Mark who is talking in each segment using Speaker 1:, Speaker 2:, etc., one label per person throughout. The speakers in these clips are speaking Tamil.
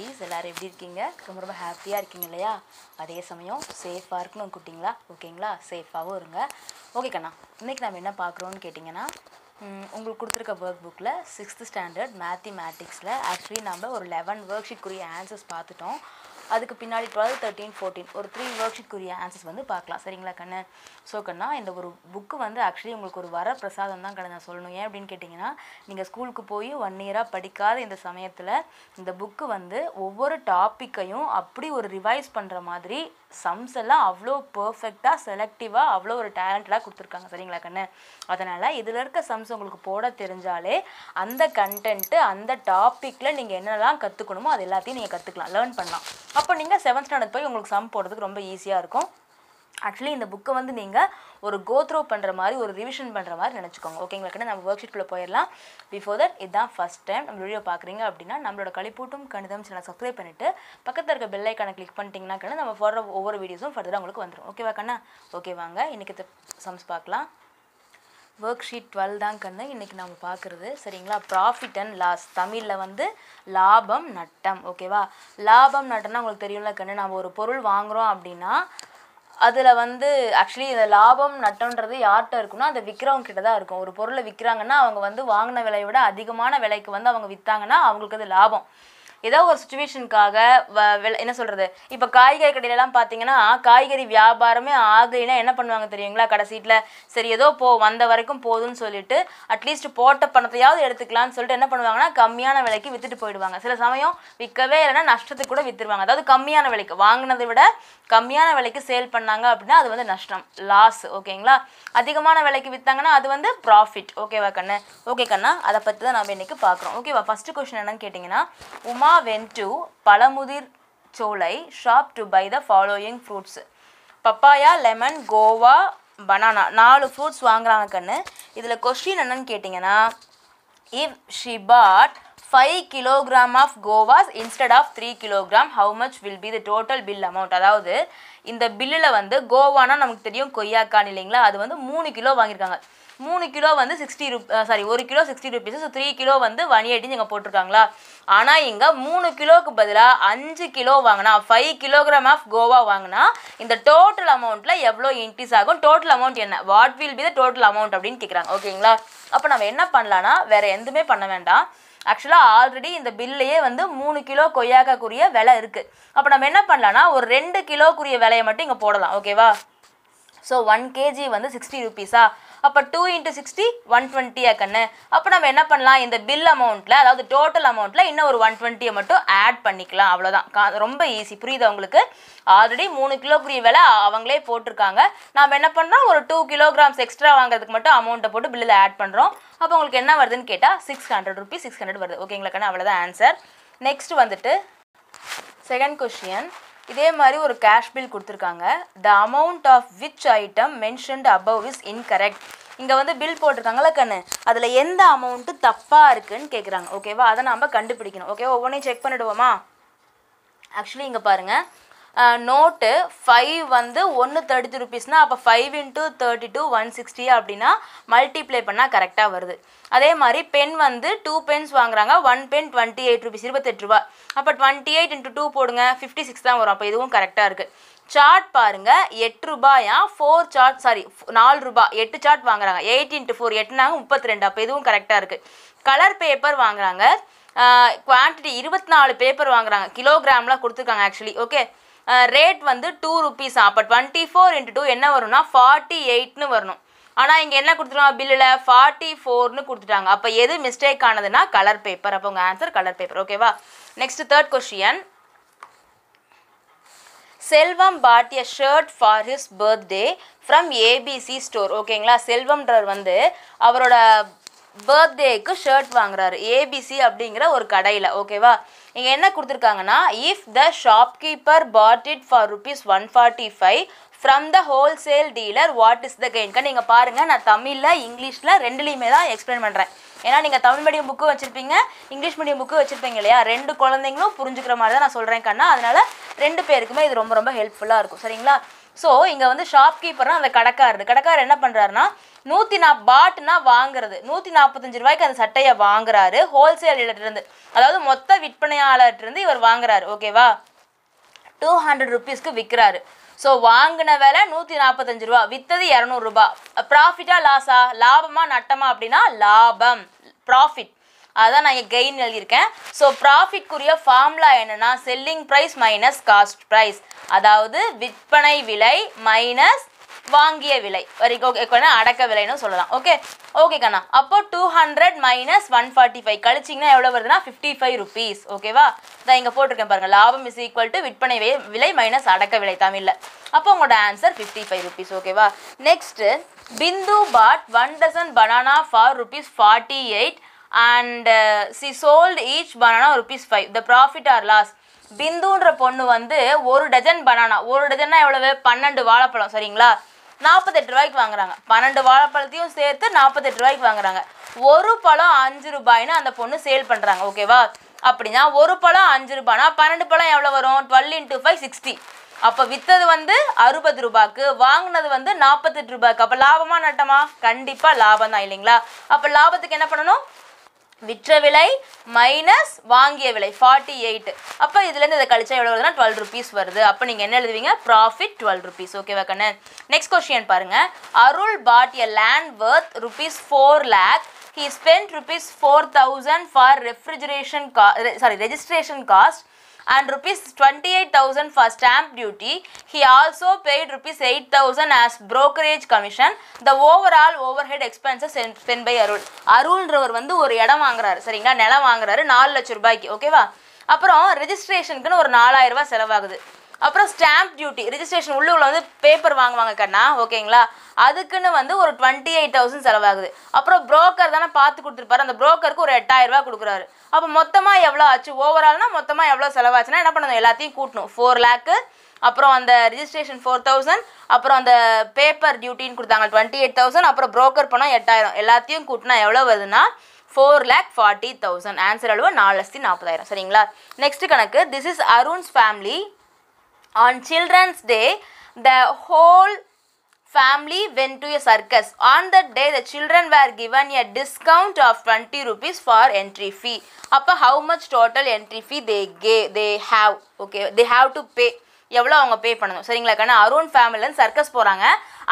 Speaker 1: குட்டீஸ் எல்லோரும் எப்படி இருக்கீங்க ரொம்ப ரொம்ப ஹாப்பியாக இருக்கீங்க இல்லையா அதே சமயம் சேஃபாக இருக்கணும் குட்டிங்களா ஓகேங்களா சேஃபாகவும் இருங்க ஓகே கண்ணா இன்றைக்கி நம்ம என்ன பார்க்குறோன்னு கேட்டிங்கன்னா உங்களுக்கு கொடுத்துருக்க ஒர்க் புக்கில் சிக்ஸ்த்து ஸ்டாண்டர்ட் மேத்தமேட்டிக்ஸில் ஆக்சுவலி நம்ம ஒரு லெவன் ஒர்க் ஷீட்குரிய ஆன்சர்ஸ் பார்த்துட்டோம் அதுக்கு பின்னாடி டுவெல் தேர்ட்டின் ஃபோர்டீன் ஒரு த்ரீ ஒர்க் ஆன்சர்ஸ் வந்து பார்க்கலாம் சரிங்களா கண்ணு ஸோ கண்ணா இந்த ஒரு புக்கு வந்து ஆக்சுவலி உங்களுக்கு ஒரு வர பிரசாதம் தான் கடை நான் சொல்லணும் ஏன் அப்படின்னு கேட்டிங்கன்னா நீங்கள் ஸ்கூலுக்கு போய் ஒன் இயராக படிக்காத இந்த சமயத்தில் இந்த புக்கு வந்து ஒவ்வொரு டாப்பிக்கையும் அப்படி ஒரு ரிவைஸ் பண்ணுற மாதிரி சம்ஸ் எல்லாம் அவ்வளோ பர்ஃபெக்டாக செலக்டிவாக அவ்வளோ ஒரு டேலண்டடாக கொடுத்துருக்காங்க சரிங்களா கண்ணு அதனால் இதில் இருக்க சம்ஸ் உங்களுக்கு போட தெரிஞ்சாலே அந்த கண்டென்ட்டு அந்த டாப்பிக்கில் நீங்கள் என்னெல்லாம் கற்றுக்கணுமோ அது எல்லாத்தையும் நீங்கள் கற்றுக்கலாம் லேர்ன் பண்ணலாம் அப்போ நீங்கள் செவன்த் ஸ்டாண்டர்ட் போய் உங்களுக்கு சம் போடுறதுக்கு ரொம்ப ஈஸியாக இருக்கும் ஆக்சுவலி இந்த புக்கை வந்து நீங்கள் ஒரு கோத்ரோ பண்ணுற மாதிரி ஒரு ரிவிஷன் பண்ணுற மாதிரி நினச்சிக்கோங்க ஓகேங்களா நம்ம ஒர்க் ஷீட்டில் போயிடலாம் பிஃபோர் தட் இதுதான் ஃபஸ்ட் டைம் நம்ம வீடியோ பார்க்குறீங்க அப்படின்னா நம்மளோட கழிப்பூட்டும் கணிதம் சேனல் சப்ஸ்கிரைப் பண்ணிவிட்டு பக்கத்தில் இருக்க பெல் ஐக்கானை கிளிக் பண்ணிட்டீங்கன்னா கண்ணா நம்ம போடுற ஒவ்வொரு வீடியோஸும் ஃபர்தராக உங்களுக்கு வந்துடும் ஓகேவா கண்ணா ஓகே வாங்க இன்றைக்கி சம்ஸ் பார்க்கலாம் ஒர்க் ஷீட் டுவெல் தான் கண்ணு இன்றைக்கி நம்ம பார்க்குறது சரிங்களா ப்ராஃபிட் அண்ட் லாஸ் தமிழில் வந்து லாபம் நட்டம் ஓகேவா லாபம் நட்டம்னா உங்களுக்கு தெரியும்ல கண்ணு நம்ம ஒரு பொருள் வாங்குகிறோம் அப்படின்னா அதில் வந்து ஆக்சுவலி இந்த லாபம் நட்டம்ன்றது யார்கிட்ட இருக்குன்னா அந்த விற்கிறவங்க கிட்ட தான் இருக்கும் ஒரு பொருளை விற்கிறாங்கன்னா அவங்க வந்து வாங்கின விலையை விட அதிகமான விலைக்கு வந்து அவங்க விற்றாங்கன்னா அவங்களுக்கு அது லாபம் ஏதோ ஒரு சுச்சுவேஷனுக்காக என்ன சொல்கிறது இப்போ காய்கறி கடையிலலாம் பார்த்தீங்கன்னா காய்கறி வியாபாரமே ஆகலைன்னா என்ன பண்ணுவாங்க தெரியுங்களா கடைசீட்டில் சரி ஏதோ போ வந்த வரைக்கும் போதும்னு சொல்லிட்டு அட்லீஸ்ட் போட்ட பணத்தையாவது எடுத்துக்கலாம்னு சொல்லிட்டு என்ன பண்ணுவாங்கன்னா கம்மியான விலைக்கு விற்றுட்டு போயிடுவாங்க சில சமயம் விற்கவே இல்லைன்னா நஷ்டத்துக்கு கூட விற்றுருவாங்க அதாவது கம்மியான விலைக்கு வாங்கினதை விட கம்மியான விலைக்கு சேல் பண்ணாங்க அப்படின்னா அது வந்து நஷ்டம் லாஸ் ஓகேங்களா அதிகமான விலைக்கு விற்றாங்கன்னா அது வந்து ப்ராஃபிட் ஓகேவா கண்ணு ஓகே கண்ணா அதை பற்றி தான் நம்ம இன்றைக்கி பார்க்குறோம் ஓகேவா ஃபஸ்ட்டு கொஷின் என்னன்னு கேட்டிங்கன்னா உமா அம்மா when to Pazhamudhir Solai shop to buy the following fruits papaya lemon guava banana நாலு ஃப்ரூட்ஸ் வாங்குறாங்க கண்ணு இதில் கொஸ்டின் என்னன்னு கேட்டிங்கன்னா if she bought five kilogram of guavas instead of three kilogram how much will be the total bill amount அதாவது இந்த பில்லில் வந்து கோவானா நமக்கு தெரியும் கொய்யாக்கான் இல்லைங்களா அது வந்து மூணு கிலோ வாங்கியிருக்காங்க மூணு கிலோ வந்து சிக்ஸ்டி ருப் சாரி ஒரு kilo sixty rupees so three kilo வந்து ஒன் எயிட்டின்னு இங்கே போட்டிருக்காங்களா ஆனால் இங்கே மூணு கிலோவுக்கு பதிலாக அஞ்சு கிலோ வாங்கினா ஃபைவ் கிலோகிராம் ஆஃப் கோவா வாங்கினா இந்த டோட்டல் அமௌண்ட்டில் எவ்வளோ இன்க்ரீஸ் ஆகும் டோட்டல் அமௌண்ட் என்ன what will be the total amount அப்படின்னு கேட்குறாங்க ஓகேங்களா அப்போ நம்ம என்ன பண்ணலான்னா வேறு எதுவுமே பண்ண வேண்டாம் ஆக்சுவலாக ஆல்ரெடி இந்த பில்லையே வந்து மூணு கிலோ கொய்யாக்கக்கூடிய விலை இருக்குது அப்போ நம்ம என்ன பண்ணலான்னா ஒரு ரெண்டு கிலோக்குரிய விலையை மட்டும் இங்கே போடலாம் ஓகேவா ஸோ ஒன் கேஜி வந்து சிக்ஸ்டி ருபீஸா அப்போ டூ இன்ட்டு சிக்ஸ்டி ஒன் டுவெண்ட்டியாக கண்ணு அப்போ நம்ம என்ன பண்ணலாம் இந்த பில் அமௌண்ட்டில் அதாவது டோட்டல் அமௌண்ட்டில் இன்னும் ஒரு ஒன் டுவெண்ட்டியை மட்டும் ஆட் பண்ணிக்கலாம் அவ்வளோதான் ரொம்ப ஈஸி புரியுது உங்களுக்கு ஆல்ரெடி மூணு கிலோக்குரிய விலை அவங்களே போட்டிருக்காங்க நாம் என்ன பண்ணுறோம் ஒரு டூ கிலோகிராம்ஸ் எக்ஸ்ட்ரா வாங்குறதுக்கு மட்டும் அமௌண்ட்டை போட்டு பில்லில் ஆட் பண்ணுறோம் அப்போ உங்களுக்கு என்ன வருதுன்னு கேட்டால் six hundred rupees six hundred வருது ஓகேங்களா கண்ணு அவ்வளோதான் ஆன்சர் நெக்ஸ்ட் வந்துட்டு செகண்ட் கொஷின் இதே மாதிரி ஒரு கேஷ் பில் கொடுத்துருக்காங்க the amount of which item mentioned above is incorrect இங்கே வந்து பில் போட்டிருக்காங்களா கண்ணு அதில் எந்த அமௌண்ட்டு தப்பாக இருக்குன்னு கேட்குறாங்க ஓகேவா அதை நாம் கண்டுபிடிக்கணும் ஓகேவா ஒவ்வொன்றையும் செக் பண்ணிடுவோமா ஆக்சுவலி இங்கே பாருங்கள் நோட்டு ஃபைவ் வந்து ஒன்று தேர்ட்டி டூ ருபீஸ்னால் அப்போ five into thirty two one sixty அப்படின்னா மல்டிப்ளை பண்ணால் கரெக்டாக வருது அதே மாதிரி பென் வந்து டூ பென்ஸ் வாங்குறாங்க one pen twenty eight rupees இருபத்தெட்டு ரூபா அப்போ டுவெண்ட்டி எயிட் இன்ட்டு டூ போடுங்க ஃபிஃப்டி சிக்ஸ் தான் வரும் அப்போ இதுவும் கரெக்டாக இருக்குது சார்ட் பாருங்கள் எட்டு ரூபாயா ஃபோர் சார்ட் சாரி நாலு ரூபாய் எட்டு சார்ட் வாங்குறாங்க எயிட் இன்ட்டு ஃபோர் எட்டுனாங்க முப்பத்தி ரெண்டு அப்போ இதுவும் கரெக்டாக இருக்குது கலர் பேப்பர் வாங்குறாங்க குவான்டிட்டி இருபத்தி நாலு பேப்பர் வாங்குறாங்க கிலோகிராம்லாம் கொடுத்துருக்காங்க ஆக்சுவலி ஓகே ரேட் வந்து டூ ருபீஸ் அப்போ டுவெண்ட்டி ஃபோர் இன்ட்டு டூ என்ன வரும்னா ஃபார்ட்டி எயிட்னு வரணும் ஆனால் இங்கே என்ன கொடுத்துருவோம் பில்லில் ஃபார்ட்டி ஃபோர்னு கொடுத்துட்டாங்க அப்போ எது மிஸ்டேக் ஆனதுன்னா கலர் பேப்பர் அப்போ உங்கள் ஆன்சர் கலர் பேப்பர் ஓகேவா next third question Selvam bought a shirt for his birthday from ABC store ஓகேங்களா செல்வம்ன்றவர் வந்து அவரோட பர்த்டேக்கு ஷர்ட் வாங்குறாரு ஏபிசி அப்படிங்கிற ஒரு கடையில் ஓகேவா இங்கே என்ன கொடுத்துருக்காங்கன்னா if the shopkeeper bought it for rupees one forty five from the wholesale dealer what is the கெயின்க்கு நீங்கள் பாருங்கள் நான் தமிழில் இங்கிலீஷில் ரெண்டுலேயுமே தான் எக்ஸ்பிளைன் பண்ணுறேன் ஏன்னா நீங்கள் தமிழ் மீடியம் புக்கு வச்சுருப்பீங்க இங்கிலீஷ் மீடியம் புக்கு வச்சுருப்பீங்க இல்லையா ரெண்டு குழந்தைங்களும் புரிஞ்சுக்கிற மாதிரி தான் நான் சொல்கிறேன் கண்ணா அதனால் ரெண்டு பேருக்குமே இது ரொம்ப ரொம்ப ஹெல்ப்ஃபுல்லாக இருக்கும் சரிங்களா ஸோ இங்கே வந்து ஷாப்கீப்பர்னா அந்த கடைக்காரர் கடைக்காரர் என்ன பண்ணுறாருன்னா நூற்றி நாப் பாட்டுனா வாங்குறது நூற்றி நாற்பத்தஞ்சு ரூபாய்க்கு அந்த சட்டையை வாங்குறாரு ஹோல்சேலர்லேருந்து அதாவது மொத்த விற்பனையாளர்கிட்டருந்து இவர் வாங்குறாரு ஓகேவா டூ ஹண்ட்ரட் ருபீஸ்க்கு விற்கிறாரு ஸோ வாங்கின விலை நூற்றி நாற்பத்தஞ்சு ரூபா விற்றது இரநூறுபா ப்ராஃபிட்டா லாஸா லாபமாக நட்டமா அப்படின்னா லாபம் ப்ராஃபிட் அதான் நான் கெயின் எழுதியிருக்கேன் ஸோ ப்ராஃபிட்குரிய ஃபார்முலா என்னென்னா selling price minus cost price அதாவது விற்பனை விலை மைனஸ் வாங்கிய விலை வரைக்கும் அடக்க விலைன்னு சொல்லலாம் ஓகே ஓகே கண்ணா அப்போ two hundred minus one forty five கழிச்சிங்கன்னா எவ்வளோ வருதுன்னா ஃபிஃப்டி ஃபைவ் ருபீஸ் ஓகேவா இதை இங்கே போட்டிருக்கேன் பாருங்கள் லாபம் இஸ் ஈக்குவல் டு விற்பனை விலை மைனஸ் அடக்க விலை தமிழில் அப்போ உங்களோட ஆன்சர் ஃபிஃப்டி ஃபைவ் ருபீஸ் ஓகேவா next Bindu bought one dozen banana for rupees forty eight and she sold each banana rupees five the profit or loss பிந்துன்ற பொண்ணு வந்து ஒரு டஜன் பனானா ஒரு டஜன்னா எவ்வளவு பன்னெண்டு வாழைப்பழம் சரிங்களா நாற்பத்தெட்டு ரூபாய்க்கு வாங்குறாங்க பன்னெண்டு வாழைப்பழத்தையும் சேர்த்து நாற்பத்தெட்டு ரூபாய்க்கு வாங்குறாங்க ஒரு பழம் அஞ்சு ரூபாயின்னு அந்த பொண்ணு சேல் பண்ணுறாங்க ஓகேவா அப்படின்னா ஒரு பழம் அஞ்சு ரூபாய்னா பன்னெண்டு பழம் எவ்வளோ வரும் டுவெல் இன்ட்டு ஃபைவ் சிக்ஸ்டி அப்போ விற்றது வந்து அறுபது ரூபாய்க்கு வாங்கினது வந்து நாற்பத்தெட்டு ரூபாய்க்கு அப்போ லாபமாக நட்டமா கண்டிப்பாக லாபம் தான் இல்லைங்களா அப்போ லாபத்துக்கு என்ன பண்ணணும் விற்ற விலை மைனஸ் வாங்கிய விலை ஃபார்ட்டி எயிட் அப்போ இதுலேருந்து இதை கழிச்சா எவ்வளோ வருதுன்னா டுவெல் ருபீஸ் வருது அப்போ நீங்கள் என்ன எழுதுவீங்க ப்ராஃபிட் டுவெல் ருபீஸ் ஓகேவா கண்ணு நெக்ஸ்ட் கொஸ்டின் பாருங்க Arul bought a land worth rupees four lakh he spent rupees four thousand for refrigeration கா sorry registration cost and rupees 28,000 for stamp duty. He also paid rupees 8,000 as brokerage commission. The overall overhead expenses spent by Arul. Arul அருள்ன்றவர் வந்து ஒரு இடம் வாங்குறாரு சரிங்களா நிலம் வாங்குறாரு நாலு லட்சம் ரூபாய்க்கு ஓகேவா அப்புறம் ரெஜிஸ்ட்ரேஷனுக்குன்னு ஒரு நாலாயிரம் ரூபாய் செலவாகுது அப்புறம் ஸ்டாம்ப் டியூட்டி ரிஜிஸ்ட்ரேஷன் உள்ள வந்து பேப்பர் வாங்குவாங்க கண்ணா ஓகேங்களா அதுக்குன்னு வந்து ஒரு டுவெண்ட்டி எயிட் தௌசண்ட் செலவாகுது அப்புறம் புரோக்கர் தானே பார்த்து கொடுத்துருப்பாரு அந்த புரோக்கருக்கு ஒரு எட்டாயிரரூபா கொடுக்குறாரு அப்போ மொத்தமாக எவ்வளோ ஆச்சு ஓவரால்னா மொத்தமாக எவ்வளோ செலவாச்சுன்னா என்ன பண்ணணும் எல்லாத்தையும் கூட்டணும் ஃபோர் லேக்கு அப்புறம் அந்த ரிஜிஸ்ட்ரேஷன் ஃபோர் தௌசண்ட் அப்புறம் அந்த பேப்பர் டியூட்டின்னு கொடுத்தாங்க டுவெண்ட்டி எயிட் தௌசண்ட் அப்புறம் புரோக்கர் பணம் எட்டாயிரம் எல்லாத்தையும் கூட்டினா எவ்வளோ வருதுன்னா four lakh forty thousand answer அளவு நாலு லட்சத்தி நாற்பதாயிரம் சரிங்களா நெக்ஸ்ட் கணக்கு this is Arun's family On Children's Day, the whole family went to a circus. On that day, the children were given a discount of 20 rupees for entry fee. அப்போ how much total entry fee they கே they have okay they have to pay எவ்வளோ அவங்க பே பண்ணணும் சரிங்களா கண்ணா அருண் ஃபேமிலிலேருந்து சர்க்கஸ் போகிறாங்க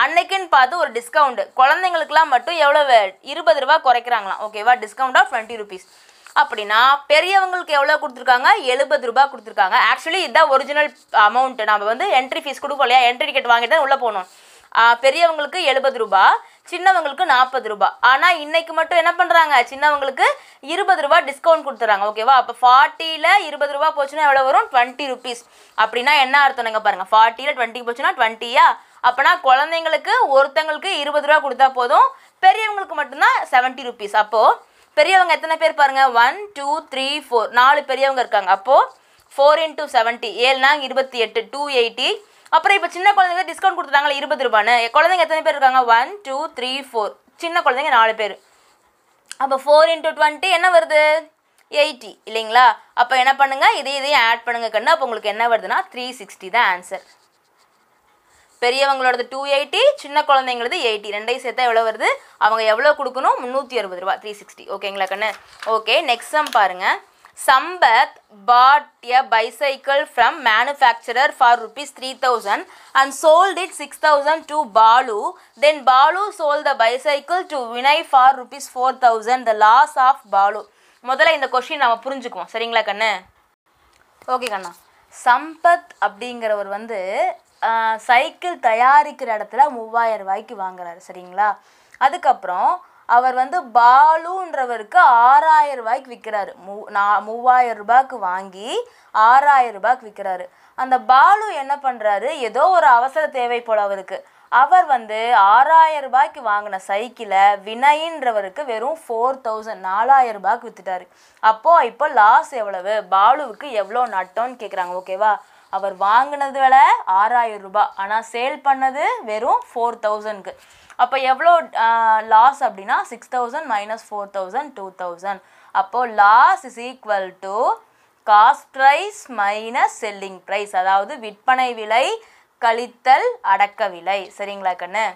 Speaker 1: அன்னைக்குன்னு பார்த்து ஒரு டிஸ்கவுண்ட் குழந்தைங்களுக்குலாம் மட்டும் எவ்வளோ இருபது ரூபா குறைக்கிறாங்களாம் ஓகேவா டிஸ்கவுண்ட் ஆஃப் டுவெண்ட்டி ருபீஸ் அப்படின்னா பெரியவங்களுக்கு எவ்வளோ கொடுத்துருக்காங்க எழுபது ரூபாய் கொடுத்துருக்காங்க ஆக்சுவலி இதுதான் ஒரிஜினல் அமௌண்ட் நம்ம வந்து என்ட்ரி ஃபீஸ் கொடுப்போம் இல்லையா என்ட்ரி டிக்கெட் வாங்கிட்டு தான் உள்ளே போகணும் பெரியவங்களுக்கு எழுபது ரூபாய் சின்னவங்களுக்கு நாற்பது ரூபா ஆனால் இன்னைக்கு மட்டும் என்ன பண்ணுறாங்க சின்னவங்களுக்கு இருபது ரூபா டிஸ்கவுண்ட் கொடுத்துறாங்க ஓகேவா அப்போ ஃபார்ட்டியில் இருபது ரூபா போச்சுன்னா எவ்வளோ வரும் டுவெண்ட்டி ருபீஸ் அப்படின்னா என்ன அர்த்தம்ங்க பாருங்கள் ஃபார்ட்டியில் டுவெண்ட்டி போச்சுன்னா டுவெண்ட்டியா அப்போனா குழந்தைங்களுக்கு ஒருத்தங்களுக்கு இருபது ரூபா கொடுத்தா போதும் பெரியவங்களுக்கு மட்டும்தான் செவன்ட்டி ருபீஸ் அப்போது பெரியவங்க எத்தனை பேர் பாருங்கள் ஒன் டூ த்ரீ ஃபோர் நாலு பெரியவங்க இருக்காங்க அப்போது ஃபோர் இன்டூ செவன்ட்டி ஏழுனா இருபத்தி எட்டு டூ எயிட்டி அப்புறம் இப்போ சின்ன குழந்தைங்க டிஸ்கவுண்ட் கொடுத்துட்டாங்களே இருபது ரூபான்னு குழந்தைங்க எத்தனை பேர் இருக்காங்க ஒன் டூ த்ரீ ஃபோர் சின்ன குழந்தைங்க நாலு பேர் அப்போ ஃபோர் இன்டூ டுவெண்ட்டி என்ன வருது எயிட்டி இல்லைங்களா அப்போ என்ன பண்ணுங்கள் இதையும் இதையும் ஆட் பண்ணுங்க கண்ணு அப்போ உங்களுக்கு என்ன வருதுன்னா த்ரீ சிக்ஸ்டி தான் ஆன்சர் பெரியவங்களோடது டூ எயிட்டி சின்ன குழந்தைங்களது எயிட்டி ரெண்டையும் சேர்த்தா எவ்வளோ வருது அவங்க எவ்வளோ கொடுக்கணும் முந்நூற்றி அறுபது ரூபா த்ரீ சிக்ஸ்டி ஓகேங்களா கண்ணு ஓகே நெக்ஸ்ட் சம் பாருங்கள் Sampath bought a bicycle from manufacturer for rupees three thousand and sold it six thousand to Balu then Balu sold the bicycle to Vinay for rupees four thousand the loss of Balu முதல்ல இந்த கொஷின் நம்ம புரிஞ்சுக்குவோம் சரிங்களா கண்ணு ஓகே கண்ணா சம்பத் அப்படிங்கிறவர் வந்து சைக்கிள் தயாரிக்கிற இடத்துல மூவாயிரம் ரூபாய்க்கு வாங்குறாரு சரிங்களா அதுக்கப்புறம் அவர் வந்து பாலுன்றவருக்கு ஆறாயிரம் ரூபாய்க்கு விற்கிறாரு மூ நான் மூவாயிரம் ரூபாய்க்கு வாங்கி ஆறாயிரம் ரூபாய்க்கு விற்கிறாரு அந்த பாலு என்ன பண்ணுறாரு ஏதோ ஒரு அவசர தேவை போல் அவருக்கு அவர் வந்து ஆறாயிரம் ரூபாய்க்கு வாங்கின சைக்கிளை வினயின்றவருக்கு வெறும் ஃபோர் தௌசண்ட் நாலாயிரம் ரூபாய்க்கு விற்றுட்டாரு அப்போது இப்போ லாஸ் எவ்வளவு பாலுவுக்கு எவ்வளோ நட்டோன்னு கேட்குறாங்க ஓகேவா அவர் வாங்கினது வில ஆறாயிரம் ரூபாய் ஆனால் சேல் பண்ணது வெறும் ஃபோர் தௌசண்ட்க்கு அப்போ எவ்வளோ லாஸ் அப்படின்னா six thousand minus four thousand two thousand அப்போது loss is equal to cost price minus selling price அதாவது விற்பனை விலை கழித்தல் அடக்க விலை சரிங்களா கண்ணு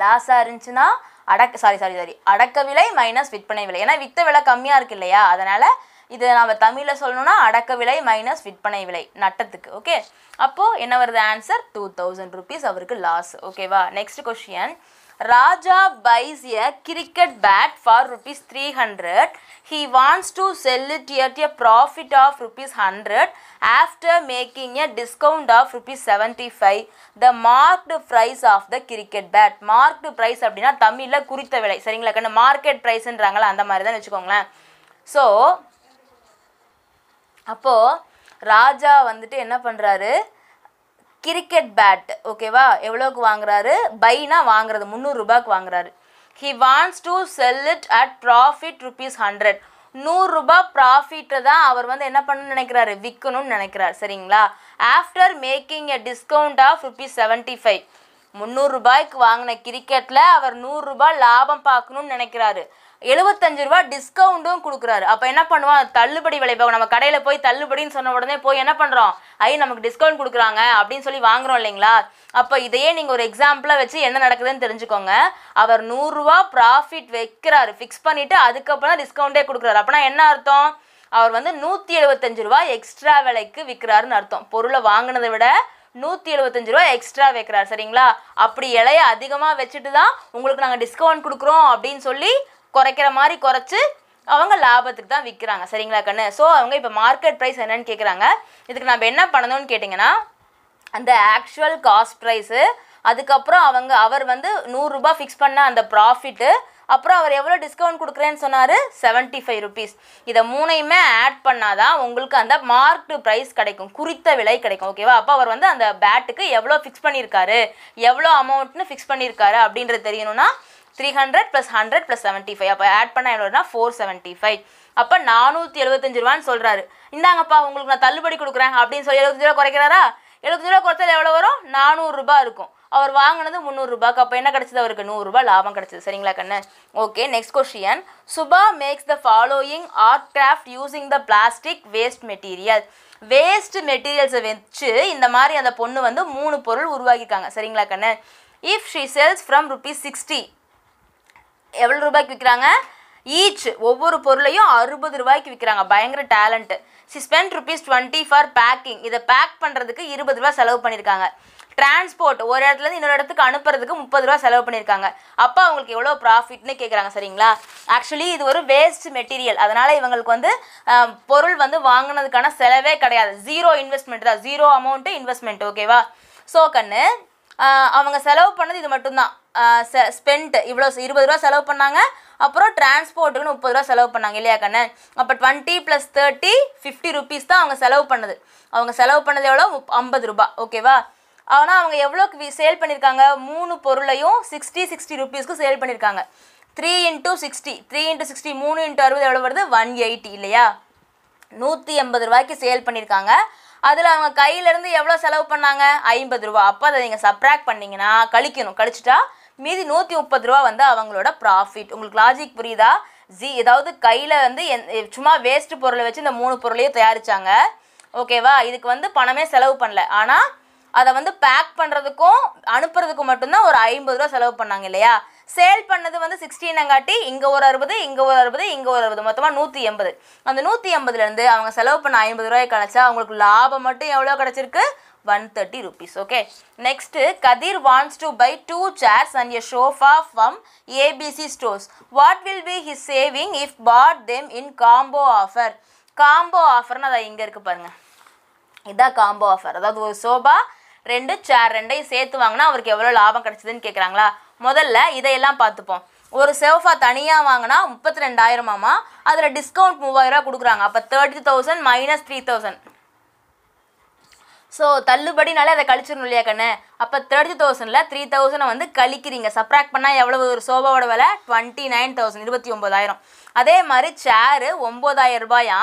Speaker 1: லாஸாக இருந்துச்சுன்னா அடக்க சாரி சாரி சாரி அடக்க விலை மைனஸ் விற்பனை விலை ஏன்னா விற்ற விலை கம்மியாக இருக்கு இல்லையா அதனால் இது நம்ம தமிழில் சொல்லணும்னா அடக்க விலை மைனஸ் விற்பனை விலை நட்டத்துக்கு ஓகே அப்போது என்ன வருது ஆன்சர் டூ தௌசண்ட் ருபீஸ் அவருக்கு லாஸ் ஓகேவா next question Raja buys a cricket bat for rupees three hundred he wants to sell it at a profit of rupees hundred after making a discount of rupees seventy five the marked price of the cricket bat marked price அப்படின்னா தமிழில் குறித்த விலை சரிங்களா கண்ணு மார்க்கெட் ப்ரைஸுன்றாங்களா அந்த மாதிரி தான் வச்சுக்கோங்களேன் ஸோ அப்போது ராஜா வந்துட்டு என்ன பண்ணுறாரு கிரிக்கெட் பேட் ஓகேவா எவ்வளோக்கு வாங்குறாரு பைனா வாங்குறது முந்நூறுரூபாய்க்கு வாங்குறாரு he wants to sell it at profit rupees hundred நூறுரூபா ப்ராஃபிட்டை தான் அவர் வந்து என்ன பண்ணணும்னு நினைக்கிறாரு விற்கணும்னு நினைக்கிறார் சரிங்களா after making a discount of rupees seventy five முந்நூறுரூபாய்க்கு வாங்கின கிரிக்கெட்டில் அவர் நூறுரூபா லாபம் பார்க்கணும்னு நினைக்கிறாரு எழுபத்தஞ்சு ரூபா டிஸ்கவுண்ட்டும் கொடுக்குறாரு அப்போ என்ன பண்ணுவான் தள்ளுபடி விலை இப்போ நம்ம கடையில் போய் தள்ளுபடின்னு சொன்ன உடனே போய் என்ன பண்ணுறோம் ஐ நமக்கு டிஸ்கவுண்ட் கொடுக்குறாங்க அப்படின்னு சொல்லி வாங்குறோம் இல்லைங்களா அப்போ இதையே நீங்கள் ஒரு எக்ஸாம்பிளாக வச்சு என்ன நடக்குதுன்னு தெரிஞ்சுக்கோங்க அவர் நூறுரூவா ப்ராஃபிட் வைக்கிறாரு ஃபிக்ஸ் பண்ணிவிட்டு அதுக்கப்புறம் டிஸ்கவுண்டே கொடுக்குறாரு அப்படின்னா என்ன அர்த்தம் அவர் வந்து நூற்றி எழுபத்தஞ்சு ரூபா எக்ஸ்ட்ரா விலைக்கு விற்கிறாருன்னு அர்த்தம் பொருளை வாங்கினதை விட நூற்றி எழுபத்தஞ்சு ரூபா எக்ஸ்ட்ரா வைக்கிறார் சரிங்களா அப்படி இலையை அதிகமாக வச்சுட்டு தான் உங்களுக்கு நாங்கள் டிஸ்கவுண்ட் கொடுக்குறோம் அப்படின்னு சொல்லி குறைக்கிற மாதிரி குறைச்சி அவங்க லாபத்துக்கு தான் விற்கிறாங்க சரிங்களா கண்ணு ஸோ அவங்க இப்போ மார்க்கெட் ப்ரைஸ் என்னன்னு கேட்குறாங்க இதுக்கு நம்ம என்ன பண்ணணும்னு கேட்டிங்கன்னா அந்த ஆக்சுவல் காஸ்ட் ப்ரைஸு அதுக்கப்புறம் அவங்க அவர் வந்து நூறுரூபா ஃபிக்ஸ் பண்ண அந்த ப்ராஃபிட்டு அப்புறம் அவர் எவ்வளோ டிஸ்கவுண்ட் கொடுக்குறேன்னு சொன்னார் செவன்ட்டி ஃபைவ் ருபீஸ் இதை மூணையுமே ஆட் பண்ணாதான் உங்களுக்கு அந்த மார்க்டு ப்ரைஸ் கிடைக்கும் குறித்த விலை கிடைக்கும் ஓகேவா அப்போ அவர் வந்து அந்த பேட்டுக்கு எவ்வளோ ஃபிக்ஸ் பண்ணியிருக்காரு எவ்வளோ அமௌண்ட்னு ஃபிக்ஸ் பண்ணியிருக்காரு அப்படின்றது தெரியணும்னா three hundred plus hundred plus seventy five அப்போ ஆட் பண்ணால் எவ்வளோனா ஃபோர் செவன்ட்டி ஃபைவ் அப்போ நானூற்றி எழுபத்தஞ்சு ரூபான்னு சொல்கிறாரு இந்தாங்கப்பா உங்களுக்கு நான் தள்ளுபடி கொடுக்குறேன் அப்படின்னு சொல்லி எழுபத்தஞ்சு ரூபா குறைக்கிறாரா எழுபத்தஞ்சு ரூபா குறைச்சது எவ்வளோ வரும் நானூறுரூபா இருக்கும் அவர் வாங்கினது முந்நூறுரூபாக்கு அப்போ என்ன கிடச்சிது அவருக்கு நூறுரூபா லாபம் கிடச்சிது சரிங்களா கண்ணு okay next question Subha makes the following art craft using the plastic waste material waste மெட்டீரியல்ஸை வச்சு இந்த மாதிரி அந்த பொண்ணு வந்து மூணு பொருள் உருவாக்கிருக்காங்க சரிங்களா கண்ணு if she sells from rupees sixty எவ்வளோ ரூபாய்க்கு விற்கிறாங்க ஈச் ஒவ்வொரு பொருளையும் அறுபது ரூபாய்க்கு விற்கிறாங்க பயங்கர talent she spent rupees twenty for packing இதை பேக் பண்ணுறதுக்கு இருபது ரூபா செலவு பண்ணியிருக்காங்க டிரான்ஸ்போர்ட் ஒரு இடத்துலேருந்து இன்னொரு இடத்துக்கு அனுப்புறதுக்கு முப்பது ரூபா செலவு பண்ணியிருக்காங்க அப்போ அவங்களுக்கு எவ்வளோ ப்ராஃபிட்னு கேட்குறாங்க சரிங்களா ஆக்சுவலி இது ஒரு வேஸ்ட் மெட்டீரியல் அதனால் இவங்களுக்கு வந்து பொருள் வந்து வாங்கினதுக்கான செலவே கிடையாது ஜீரோ இன்வெஸ்ட்மெண்ட் தான் ஜீரோ அமௌண்ட்டு இன்வெஸ்ட்மெண்ட் ஓகேவா ஸோ கண்ணு அவங்க செலவு பண்ணது இது மட்டும்தான் ஸ்பெண்ட் இவ்வளோ இருபது ரூபா செலவு பண்ணாங்க அப்புறம் டிரான்ஸ்போர்ட்டுக்கு முப்பது ரூபா செலவு பண்ணாங்க இல்லையா கண்ணு அப்போ twenty plus thirty fifty rupees தான் அவங்க செலவு பண்ணது அவங்க செலவு பண்ணது எவ்வளோ ஐம்பது ரூபா ஓகேவா ஆனால் அவங்க எவ்வளோக்கு சேல் பண்ணியிருக்காங்க மூணு பொருளையும் சிக்ஸ்டி சிக்ஸ்டி ருபீஸ்க்கு சேல் பண்ணியிருக்காங்க three into sixty three into sixty மூணு இன்ட்டு அறுபது எவ்வளோ வருது ஒன் எயிட்டி இல்லையா நூற்றி எண்பது ரூபாய்க்கு சேல் பண்ணியிருக்காங்க அதில் அவங்க கையிலேருந்து எவ்வளோ செலவு பண்ணாங்க ஐம்பது ரூபா அப்போ அதை நீங்கள் சப்ராக்ட் பண்ணிங்கன்னா கழிக்கணும் கழிச்சிட்டா மீதி நூற்றி முப்பது ரூபா வந்து அவங்களோட ப்ராஃபிட் உங்களுக்கு லாஜிக் புரியுதா ஜி ஏதாவது கையில் வந்து சும்மா வேஸ்ட்டு பொருளை வச்சு இந்த மூணு பொருளையும் தயாரித்தாங்க ஓகேவா இதுக்கு வந்து பணமே செலவு பண்ணல ஆனால் அதை வந்து பேக் பண்ணுறதுக்கும் அனுப்புறதுக்கும் மட்டும்தான் ஒரு ஐம்பது ரூபா செலவு பண்ணாங்க இல்லையா சேல் பண்ணது வந்து சிக்ஸ்டீனங்காட்டி இங்கே ஒரு அறுபது இங்கே ஒரு அறுபது இங்கே ஒரு அறுபது மொத்தமாக நூற்றி எண்பது அந்த நூற்றி எண்பதுலேருந்து அவங்க செலவு பண்ண ஐம்பது ரூபாய் கிடச்சா அவங்களுக்கு லாபம் மட்டும் எவ்வளோ கிடச்சிருக்கு one thirty rupees okay next Kathir wants to buy two chairs and a sofa from ABC stores what will be his saving if bought them in combo offer combo ஆஃபர்னு அதை இங்கே இருக்குது பாருங்கள் இதான் காம்போ ஆஃபர் அதாவது ஒரு சோபா ரெண்டு சேர் ரெண்டையும் சேர்த்து வாங்கினா அவருக்கு எவ்வளோ லாபம் கிடச்சிதுன்னு கேட்குறாங்களா முதல்ல இதையெல்லாம் பார்த்துப்போம் ஒரு சோஃபா தனியாக வாங்கினா முப்பத்தி ரெண்டாயிரமாமா அதில் டிஸ்கவுண்ட் மூவாயிரரூவா கொடுக்குறாங்க அப்போ thirty thousand minus three thousand so தள்ளுபடினாலே அதை கழிச்சிடணும் இல்லையா கண்ணு அப்போ தேர்ட்டி தௌசண்டில் த்ரீ தௌசண்டை வந்து கழிக்கிறீங்க சப்ராக்ட் பண்ணால் எவ்வளவு ஒரு சோபாவோட விலை டுவெண்ட்டி நைன் தௌசண்ட் இருபத்தி ஒம்பதாயிரம் அதே மாதிரி சேரு ஒம்பதாயிரம் ரூபாயா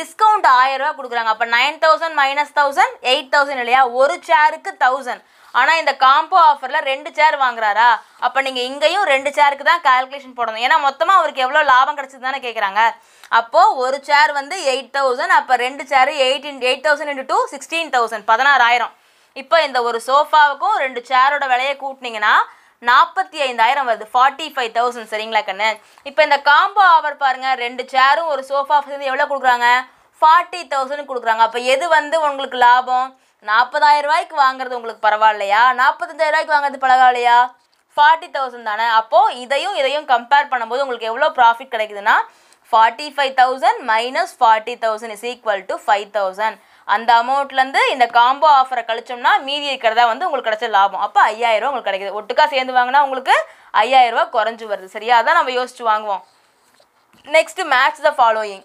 Speaker 1: டிஸ்கவுண்ட் ஆயிரம் ரூபாய் கொடுக்குறாங்க அப்போ nine thousand minus thousand eight thousand இல்லையா ஒரு சேருக்கு தௌசண்ட் ஆனால் இந்த காம்போ ஆஃபரில் ரெண்டு சேர் வாங்குறாரா அப்போ நீங்கள் இங்கேயும் ரெண்டு சேருக்கு தான் கால்குலேஷன் போடணும் ஏன்னா மொத்தமாக அவருக்கு எவ்வளோ லாபம் கிடச்சிது தானே கேட்குறாங்க அப்போது ஒரு சேர் வந்து எயிட் தௌசண்ட் அப்போ ரெண்டு chair eighteen eight thousand into two sixteen thousand பதினாறாயிரம் இப்போ இந்த ஒரு சோஃபாவுக்கும் ரெண்டு சேரோட விலையை கூட்டினீங்கன்னா நாற்பத்தி ஐந்தாயிரம் வருது ஃபார்ட்டி ஃபைவ் தௌசண்ட் சரிங்களா கண்ணு இப்போ இந்த காம்போ ஆஃபர் பாருங்கள் ரெண்டு சேரும் ஒரு சோஃபா சேர்ந்து எவ்வளோ கொடுக்குறாங்க ஃபார்ட்டி தௌசண்ட் கொடுக்குறாங்க அப்போ எது வந்து உங்களுக்கு லாபம் நாற்பதாயிரம் ரூபாய்க்கு வாங்குறது உங்களுக்கு பரவாயில்லையா நாற்பத்தஞ்சாயிரம் ரூபாய்க்கு வாங்குறது பரவாயில்லையா ஃபார்ட்டி தௌசண்ட் தானே அப்போது இதையும் இதையும் கம்பேர் பண்ணும்போது உங்களுக்கு எவ்வளோ ப்ராஃபிட் கிடைக்குதுன்னா forty five thousand minus forty thousand is equal to five thousand அந்த அமௌண்ட்லேருந்து இந்த காம்போ ஆஃபரை கழிச்சோம்னா மீதி இருக்கிறதா வந்து உங்களுக்கு கிடைச்ச லாபம் அப்போ ஐயாயிரம் உங்களுக்கு கிடைக்குது ஒட்டுக்கா சேர்ந்து வாங்கினா உங்களுக்கு ஐயாயிரரூபா குறைஞ்சி வருது சரியா அதான் நம்ம யோசிச்சு வாங்குவோம் next match the following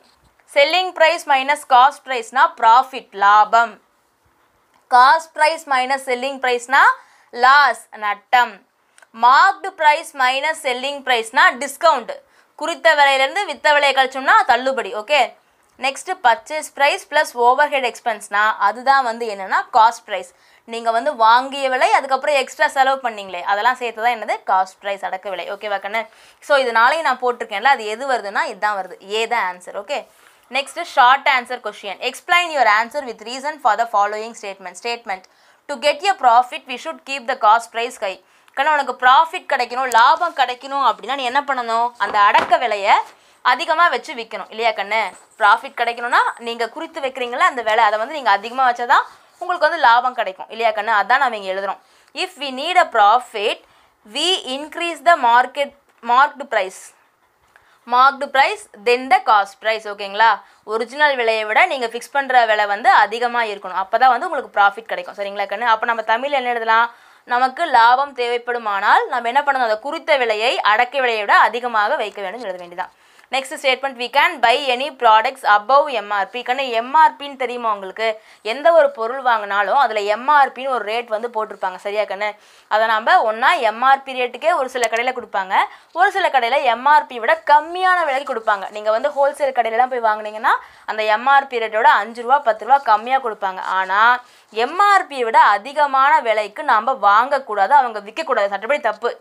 Speaker 1: selling price minus cost ப்ரைஸ்னால் ப்ராஃபிட் லாபம் காஸ்ட் ப்ரைஸ் மைனஸ் செல்லிங் ப்ரைஸ்னா லாஸ் நட்டம் மார்க்டு ப்ரைஸ் மைனஸ் செல்லிங் ப்ரைஸ்னா டிஸ்கவுண்ட் குறித்த விலையிலேருந்து வித்த விலையை கழிச்சோம்னா தள்ளுபடி okay next purchase price plus overhead எக்ஸ்பென்ஸ்னால் அதுதான் வந்து என்னென்னா காஸ்ட் ப்ரைஸ் நீங்கள் வந்து வாங்கிய விலை அதுக்கப்புறம் எக்ஸ்ட்ரா செலவு பண்ணிங்களே அதெல்லாம் சேர்த்து தான் என்னது காஸ்ட் ப்ரைஸ் அடக்க விலை ஓகேவா கண்ணு ஸோ இதனாலேயும் நான் போட்டிருக்கேன்ல அது எது வருதுன்னா இதுதான் வருது ஏ தான் answer okay next short answer question explain your answer with reason for the following statement statement to get a profit we should keep the cost price கை ஏன்னா உனக்கு ப்ராஃபிட் கிடைக்கணும் லாபம் கிடைக்கணும் அப்படின்னா நீ என்ன பண்ணணும் அந்த அடக்க விலையை அதிகமாக வச்சு விற்கணும் இல்லையா கண்ணு ப்ராஃபிட் கிடைக்கணும்னா நீங்கள் குறித்து வைக்கிறீங்களா அந்த விலை அதை வந்து நீங்கள் அதிகமாக வச்சா தான் உங்களுக்கு வந்து லாபம் கிடைக்கும் இல்லையா கண்ணு அதான் நம்ம இங்கே எழுதுகிறோம் if we need a profit we increase the market marked price marked price then the cost price ஓகேங்களா ஒரிஜினல் விலையை விட நீங்கள் ஃபிக்ஸ் பண்ணுற விலை வந்து அதிகமாக இருக்கணும் அப்போ தான் வந்து உங்களுக்கு ப்ராஃபிட் கிடைக்கும் சரிங்களா கண்ணு அப்போ நம்ம தமிழ் என்ன எழுதலாம் நமக்கு லாபம் தேவைப்படுமானால் நம்ம என்ன பண்ணணும் அந்த குறித்த விலையை அடக்க விலையை விட அதிகமாக வைக்க வேண்டும் எழுத வேண்டியதான் next statement we can buy any products above MRP கண்ணு எம்ஆர்பின்னு தெரியுமா உங்களுக்கு எந்த ஒரு பொருள் வாங்கினாலும் அதில் எம்ஆர்பின்னு ஒரு ரேட் வந்து போட்டிருப்பாங்க சரியா கண்ணு அதை நம்ம ஒன்றா எம்ஆர்பி ரேட்டுக்கே ஒரு சில கடையில் கொடுப்பாங்க ஒரு சில கடையில் எம்ஆர்பி விட கம்மியான விலைக்கு கொடுப்பாங்க நீங்கள் வந்து ஹோல்சேல் கடையிலலாம் போய் வாங்கினீங்கன்னா அந்த எம்ஆர்பி ரேட்டோட அஞ்சு ரூபா பத்து ரூபா கம்மியாக கொடுப்பாங்க ஆனால் எம்ஆர்பியை விட அதிகமான விலைக்கு நாம் வாங்கக்கூடாது அவங்க விற்கக்கூடாது சட்டப்படி தப்பு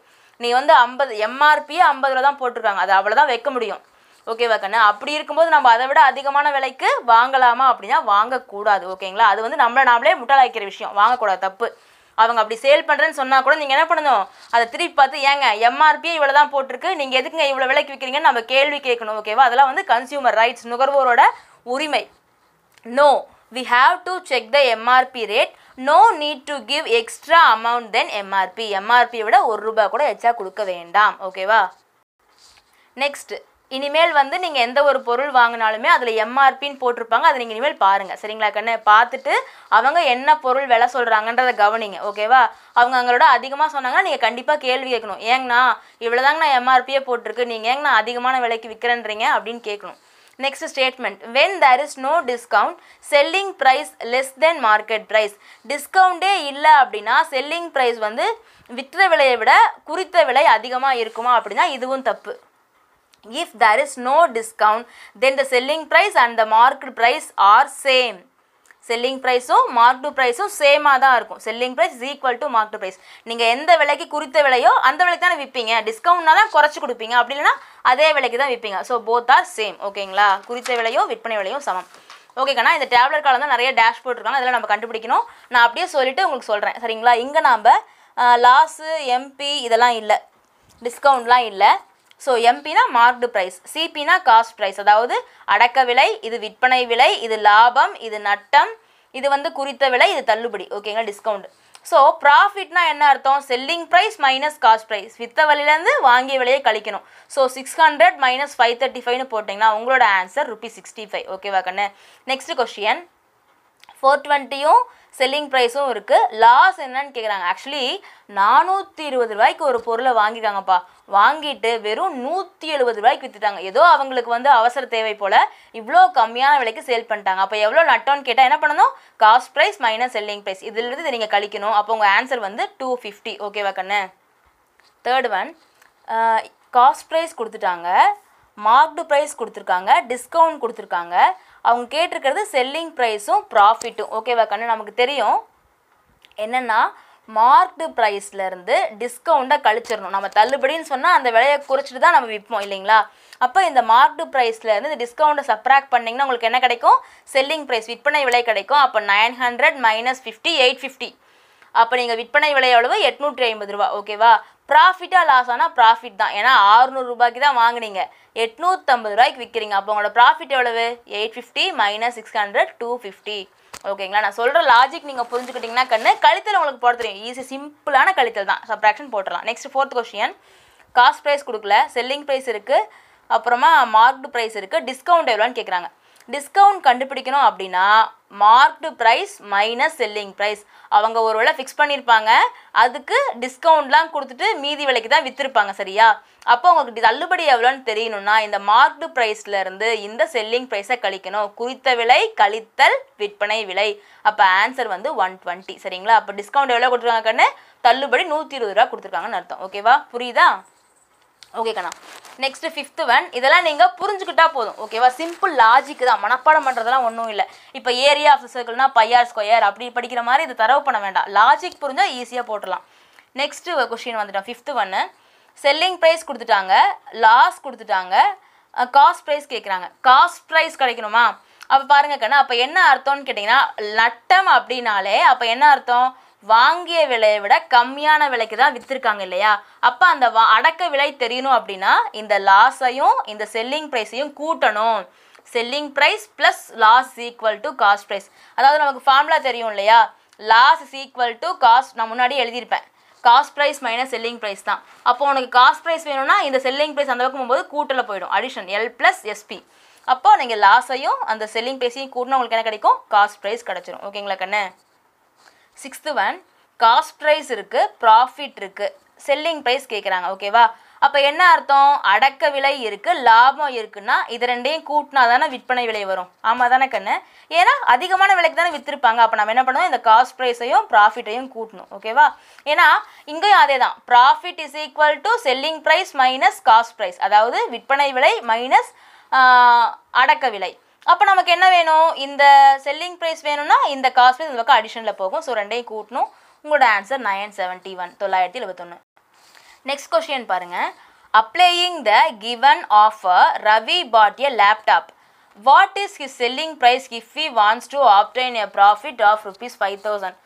Speaker 1: நீ வந்து ஐம்பது எம்ஆர்பியே ஐம்பது ரூபா தான் போட்டிருக்காங்க அது அவ்வளோதான் வைக்க முடியும் ஓகேவா கண்ணு அப்படி இருக்கும்போது நம்ம அதை விட அதிகமான விலைக்கு வாங்கலாமா அப்படின்னா வாங்கக்கூடாது ஓகேங்களா அது வந்து நம்மளை நாமளே முட்டாளாக்கிற விஷயம் வாங்கக்கூடாது தப்பு அவங்க அப்படி சேல் பண்ணுறேன்னு சொன்னால் கூட நீங்கள் என்ன பண்ணணும் அதை திருப்பி பார்த்து ஏங்க எம்ஆர்பியே இவ்வளோ தான் போட்டிருக்கு நீங்கள் எதுக்குங்க இவ்வளோ விலைக்கு விற்கிறீங்கன்னு நம்ம கேள்வி கேட்கணும் ஓகேவா அதெல்லாம் வந்து கன்சியூமர் ரைட்ஸ் நுகர்வோரோட உரிமை no we have to check the MRP rate no need to give extra amount then MRP எம்ஆர்பியை விட ஒரு ரூபாய் கூட எச்சா கொடுக்க வேண்டாம் ஓகேவா நெக்ஸ்ட் இனிமேல் வந்து நீங்கள் எந்த ஒரு பொருள் வாங்கினாலுமே அதில் எம்ஆர்பின்னு போட்டிருப்பாங்க அதை நீங்கள் இனிமேல் பாருங்கள் சரிங்களா கண்ணு பார்த்துட்டு அவங்க என்ன பொருள் விலை சொல்கிறாங்கன்றதை கவனிங்க ஓகேவா அவங்க அவங்களோட அதிகமாக சொன்னாங்கன்னா நீங்கள் கண்டிப்பாக கேள்வி கேட்கணும் ஏங்கண்ணா இவ்வளோதாங்க நான் எம்ஆர்பியே போட்டிருக்கு நீங்கள் ஏங்கண்ணா அதிகமான விலைக்கு விற்கிறேன்றீங்க அப்படின்னு கேட்கணும் next statement when there is no discount selling price less than market price டிஸ்கவுண்டே இல்லை அப்படின்னா செல்லிங் ப்ரைஸ் வந்து விற்ற விலையை விட குறித்த விலை அதிகமாக இருக்குமா அப்படின்னா இதுவும் தப்பு if there is no discount then the selling price and the marked price are same selling ப்ரைஸும் மார்க்டு ப்ரைஸும் சேமாக தான் இருக்கும் selling price is equal to marked price நீங்கள் எந்த விலைக்கு குறித்த விலையோ அந்த விலைக்கு தானே விற்பீங்க டிஸ்கவுண்ட்னா தான் குறைச்சி கொடுப்பீங்க அப்படி இல்லைனா அதே விலைக்கு தான் விற்பீங்க ஸோ போத் ஆர் சேம் ஓகேங்களா குறித்த விலையோ விற்பனை விலையோ சமம் ஓகேங்கண்ணா இந்த டேப்லெட் காலம் தான் நிறைய டேஷ் போட்டிருக்காங்க அதெல்லாம் நம்ம கண்டுபிடிக்கணும் நான் அப்படியே சொல்லிவிட்டு உங்களுக்கு சொல்கிறேன் சரிங்களா இங்கே நாம் லாஸு எம்பி இதெல்லாம் இல்லை டிஸ்கவுண்ட்லாம் இல்லை ஸோ எம்பினா மார்க்டு ப்ரைஸ் சிபினா காஸ்ட் ப்ரைஸ் அதாவது அடக்க விலை இது விற்பனை விலை இது லாபம் இது நட்டம் இது வந்து குறித்த விலை இது தள்ளுபடி ஓகேங்க டிஸ்கவுண்ட் ஸோ ப்ராஃபிட்னா என்ன அர்த்தம் selling price minus cost price வித்த வழியிலேருந்து வாங்கிய விலையை கழிக்கணும் so six hundred minus five thirty ஃபைவ்னு போட்டிங்கன்னா உங்களோட ஆன்சர் ருபீஸ் சிக்ஸ்டி ஃபைவ் ஓகேவா கண்ணு நெக்ஸ்ட் கொஷின் ஃபோர் டுவெண்ட்டியும் செல்லிங் ப்ரைஸும் இருக்குது லாஸ் என்னன்னு கேட்குறாங்க ஆக்சுவலி நானூற்றி இருபது ரூபாய்க்கு ஒரு பொருளை வாங்கிட்டாங்கப்பா வாங்கிட்டு வெறும் நூற்றி எழுபது ரூபாய்க்கு விற்றுட்டாங்க ஏதோ அவங்களுக்கு வந்து அவசர தேவை போல் இவ்வளோ கம்மியான விலைக்கு சேல் பண்ணிட்டாங்க அப்போ எவ்வளோ நட்டோன்னு கேட்டால் என்ன பண்ணணும் cost price minus selling price இதிலிருந்து நீங்கள் கழிக்கணும் அப்போ உங்கள் ஆன்சர் வந்து டூ ஃபிஃப்டி ஓகேவா கண்ணு தேர்ட் ஒன் காஸ்ட் ப்ரைஸ் கொடுத்துட்டாங்க மார்க்டு ப்ரைஸ் கொடுத்துருக்காங்க டிஸ்கவுண்ட் கொடுத்துருக்காங்க அவங்க கேட்டிருக்கிறது செல்லிங் ப்ரைஸும் ப்ராஃபிட்டும் ஓகேவா கண்ணு நமக்கு தெரியும் என்னென்னா மார்க்டு ப்ரைஸ்லேருந்து டிஸ்கவுண்ட்டை கழிச்சிடணும் நம்ம தள்ளுபடின்னு சொன்னால் அந்த விலையை குறைச்சிட்டு தான் நம்ம விற்போம் இல்லைங்களா அப்போ இந்த மார்க்டு ப்ரைஸ்லேருந்து இந்த டிஸ்கவுண்ட்டை சப்ராக்ட் பண்ணிங்கன்னா உங்களுக்கு என்ன கிடைக்கும் செல்லிங் ப்ரைஸ் விற்பனை விலை கிடைக்கும் அப்போ nine hundred minus fifty eight fifty அப்போ நீங்கள் விற்பனை விலை எவ்வளவு எட்நூற்றி ஐம்பது ரூபா ஓகேவா ப்ராஃபிட்டாக லாஸ் ஆனால் ப்ராஃபிட் தான் ஏன்னா ரூபாய்க்கு தான் வாங்குனீங்க எட்நூற்றம்பது ரூபாய்க்கு விற்கிறீங்க அப்போ உங்களோட ப்ராஃபிட் எவ்வளவு eight fifty minus six hundred two fifty ஓகேங்களா நான் சொல்கிற லாஜிக் நீங்கள் புரிஞ்சுக்கிட்டிங்கன்னா கண்ணு கழித்தல் உங்களுக்கு போட தெரியும் ஈஸி சிம்பிளான கழித்தல் தான் சப்ராக்ஷன் போட்டுடலாம் next fourth question cost price கொடுக்கல செல்லிங் ப்ரைஸ் இருக்குது அப்புறமா மார்க்டு ப்ரைஸ் இருக்குது டிஸ்கவுண்ட் எவ்வளோன்னு கேட்குறாங்க டிஸ்கவுண்ட் கண்டுபிடிக்கணும் அப்படின்னா marked price minus selling price அவங்க ஒரு வேளை ஃபிக்ஸ் பண்ணியிருப்பாங்க அதுக்கு டிஸ்கவுண்ட்லாம் கொடுத்துட்டு மீதி விலைக்கு தான் விற்றுருப்பாங்க சரியா அப்போ உங்களுக்கு தள்ளுபடி எவ்வளோன்னு தெரியணும்னா இந்த மார்க்டு ப்ரைஸ்லேருந்து இந்த செல்லிங் ப்ரைஸை கழிக்கணும் குறித்த விலை கழித்தல் விற்பனை விலை அப்போ ஆன்சர் வந்து ஒன் டுவெண்ட்டி சரிங்களா அப்போ டிஸ்கவுண்ட் எவ்வளோ கொடுத்துருக்காங்க கண்ணு தள்ளுபடி நூற்றி இருபது ரூபா கொடுத்துருக்காங்கன்னு அர்த்தம் ஓகேவா புரியுதா ஓகே கண்ணா நெக்ஸ்ட் ஃபிஃப்த்து ஒன் இதெல்லாம் நீங்கள் புரிஞ்சுக்கிட்டா போதும் ஓகேவா சிம்பிள் லாஜிக் தான் மனப்பாடம் பண்ணுறதுலாம் ஒன்றும் இல்லை இப்போ ஏரியா ஆஃப் சர்க்கிள்னா பையார் ஸ்கொயர் அப்படி படிக்கிற மாதிரி இது தரவு பண்ண வேண்டாம் லாஜிக் புரிஞ்சால் ஈஸியாக போட்டலாம் நெக்ஸ்ட்டு கொஷின் வந்துட்டோம் ஃபிஃப்த்து ஒன்று செல்லிங் ப்ரைஸ் கொடுத்துட்டாங்க லாஸ் கொடுத்துட்டாங்க காஸ்ட் ப்ரைஸ் கேட்குறாங்க காஸ்ட் ப்ரைஸ் கிடைக்கணுமா அப்போ பாருங்க கண்ணா அப்போ என்ன அர்த்தம்னு கேட்டிங்கன்னா நட்டம் அப்படின்னாலே அப்போ என்ன அர்த்தம் வாங்கிய விலையை விட கம்மியான விலைக்கு தான் விற்றுருக்காங்க இல்லையா அப்போ அந்த வா அடக்க விலை தெரியணும் அப்படின்னா இந்த லாஸையும் இந்த செல்லிங் ப்ரைஸையும் கூட்டணும் selling price plus loss equal to cost price அதாவது நமக்கு ஃபார்முலா தெரியும் இல்லையா loss is equal to cost நான் முன்னாடி எழுதியிருப்பேன் cost price minus selling price தான் அப்போ உனக்கு காஸ்ட் ப்ரைஸ் வேணும்னா இந்த செல்லிங் ப்ரைஸ் அந்த பக்கம் போது கூட்டில் போயிடும் அடிஷன் எல் ப்ளஸ் எஸ்பி அப்போ நீங்கள் லாஸையும் அந்த செல்லிங் ப்ரைஸையும் கூட்டினா உங்களுக்கு என்ன கிடைக்கும் காஸ்ட் ப்ரைஸ் கிடச்சிரும் ஓகேங்களா கண்ணே சிக்ஸ்த்து ஒன் காஸ்ட் ப்ரைஸ் இருக்குது ப்ராஃபிட் இருக்குது செல்லிங் ப்ரைஸ் கேட்குறாங்க ஓகேவா அப்போ என்ன அர்த்தம் அடக்க விலை இருக்குது லாபம் இருக்குன்னா இது ரெண்டையும் கூட்டினா தானே விற்பனை விலை வரும் ஆமாம் தானே கண்ணு ஏன்னா அதிகமான விலைக்கு தானே விற்றுருப்பாங்க அப்போ நம்ம என்ன பண்ணுவோம் இந்த காஸ்ட் ப்ரைஸையும் ப்ராஃபிட்டையும் கூட்டணும் ஓகேவா ஏன்னா இங்கேயும் அதே தான் profit is equal to selling price minus cost price அதாவது விற்பனை விலை மைனஸ் அடக்க விலை அப்போ நமக்கு என்ன வேணும் இந்த செல்லிங் ப்ரைஸ் வேணும்னா இந்த காஸ்ட் இந்த பக்கம் அடிஷனில் போகும் ஸோ ரெண்டையும் கூட்டணும் உங்களோட ஆன்சர் நைன் செவன்ட்டி ஒன் தொள்ளாயிரத்தி எழுபத்தொன்று நெக்ஸ்ட் கொஷின் பாருங்கள் applying the given offer Ravi bought a laptop what is his selling price if he wants to obtain a profit of rupees five thousand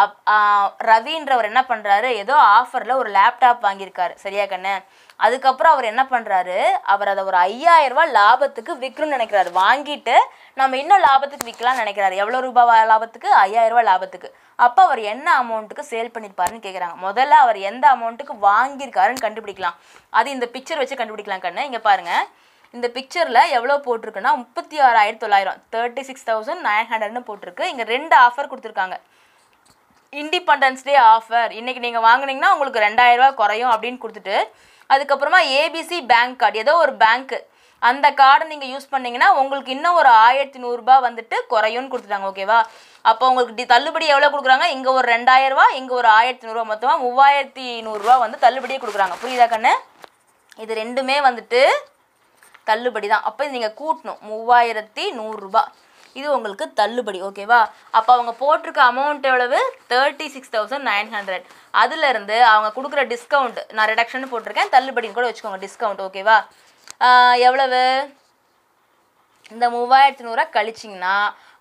Speaker 1: அப் ரவின்றவர் என்ன பண்ணுறாரு ஏதோ ஆஃபரில் ஒரு லேப்டாப் வாங்கியிருக்காரு சரியா கண்ணு அதுக்கப்புறம் அவர் என்ன பண்ணுறாரு அவர் அதை ஒரு ஐயாயிரரூபா லாபத்துக்கு விற்கணும்னு நினைக்கிறாரு வாங்கிட்டு நம்ம இன்னும் லாபத்துக்கு விற்கலாம்னு நினைக்கிறாரு எவ்வளோ ரூபா லாபத்துக்கு ஐயாயிரம் ரூபாய் லாபத்துக்கு அப்போ அவர் என்ன அமௌண்ட்டுக்கு சேல் பண்ணியிருப்பாருன்னு கேட்குறாங்க முதல்ல அவர் எந்த அமௌண்ட்டுக்கு வாங்கியிருக்காருன்னு கண்டுபிடிக்கலாம் அது இந்த பிக்சர் வச்சு கண்டுபிடிக்கலாம் கண்ணு இங்கே பாருங்கள் இந்த பிக்சரில் எவ்வளோ போட்டிருக்குன்னா முப்பத்தி ஆறாயிரத்தி தொள்ளாயிரம் தேர்ட்டி சிக்ஸ் தௌசண்ட் நைன் ஹண்ட்ரட்னு போட்டிருக்கு இங்கே ரெண்டு ஆஃபர் கொடுத்துருக்காங்க இண்டிபெண்டன்ஸ் டே ஆஃபர் இன்றைக்கி நீங்கள் வாங்கினீங்கன்னா உங்களுக்கு ரெண்டாயிரரூவா குறையும் அப்படின்னு கொடுத்துட்டு அதுக்கப்புறமா ஏபிசி பேங்க் கார்டு ஏதோ ஒரு பேங்க்கு அந்த கார்டை நீங்கள் யூஸ் பண்ணிங்கன்னா உங்களுக்கு இன்னும் ஒரு ஆயிரத்தி நூறுரூபா வந்துட்டு குறையும்னு கொடுத்துட்டாங்க ஓகேவா அப்போ உங்களுக்கு டி தள்ளுபடி எவ்வளோ கொடுக்குறாங்க இங்கே ஒரு ரெண்டாயிரரூவா இங்கே ஒரு ஆயிரத்தி நூறுரூவா மொத்தமாக மூவாயிரத்தி நூறுரூவா வந்து தள்ளுபடியே கொடுக்குறாங்க புரியுதா கண்ணு இது ரெண்டுமே வந்துட்டு தள்ளுபடி தான் அப்போ இது நீங்கள் கூட்டணும் மூவாயிரத்தி நூறுரூபா இது உங்களுக்கு தள்ளுபடி ஓகேவா அப்போ அவங்க போட்டிருக்க அமௌண்ட் எவ்வளவு thirty six thousand nine hundred அதுலேருந்து அவங்க கொடுக்குற டிஸ்கவுண்ட் நான் ரிடக்ஷன் போட்டிருக்கேன் தள்ளுபடின்னு கூட வச்சுக்கோங்க டிஸ்கவுண்ட் ஓகேவா எவ்வளவு இந்த மூவாயிரத்தி நூறுரூவா கழிச்சிங்கன்னா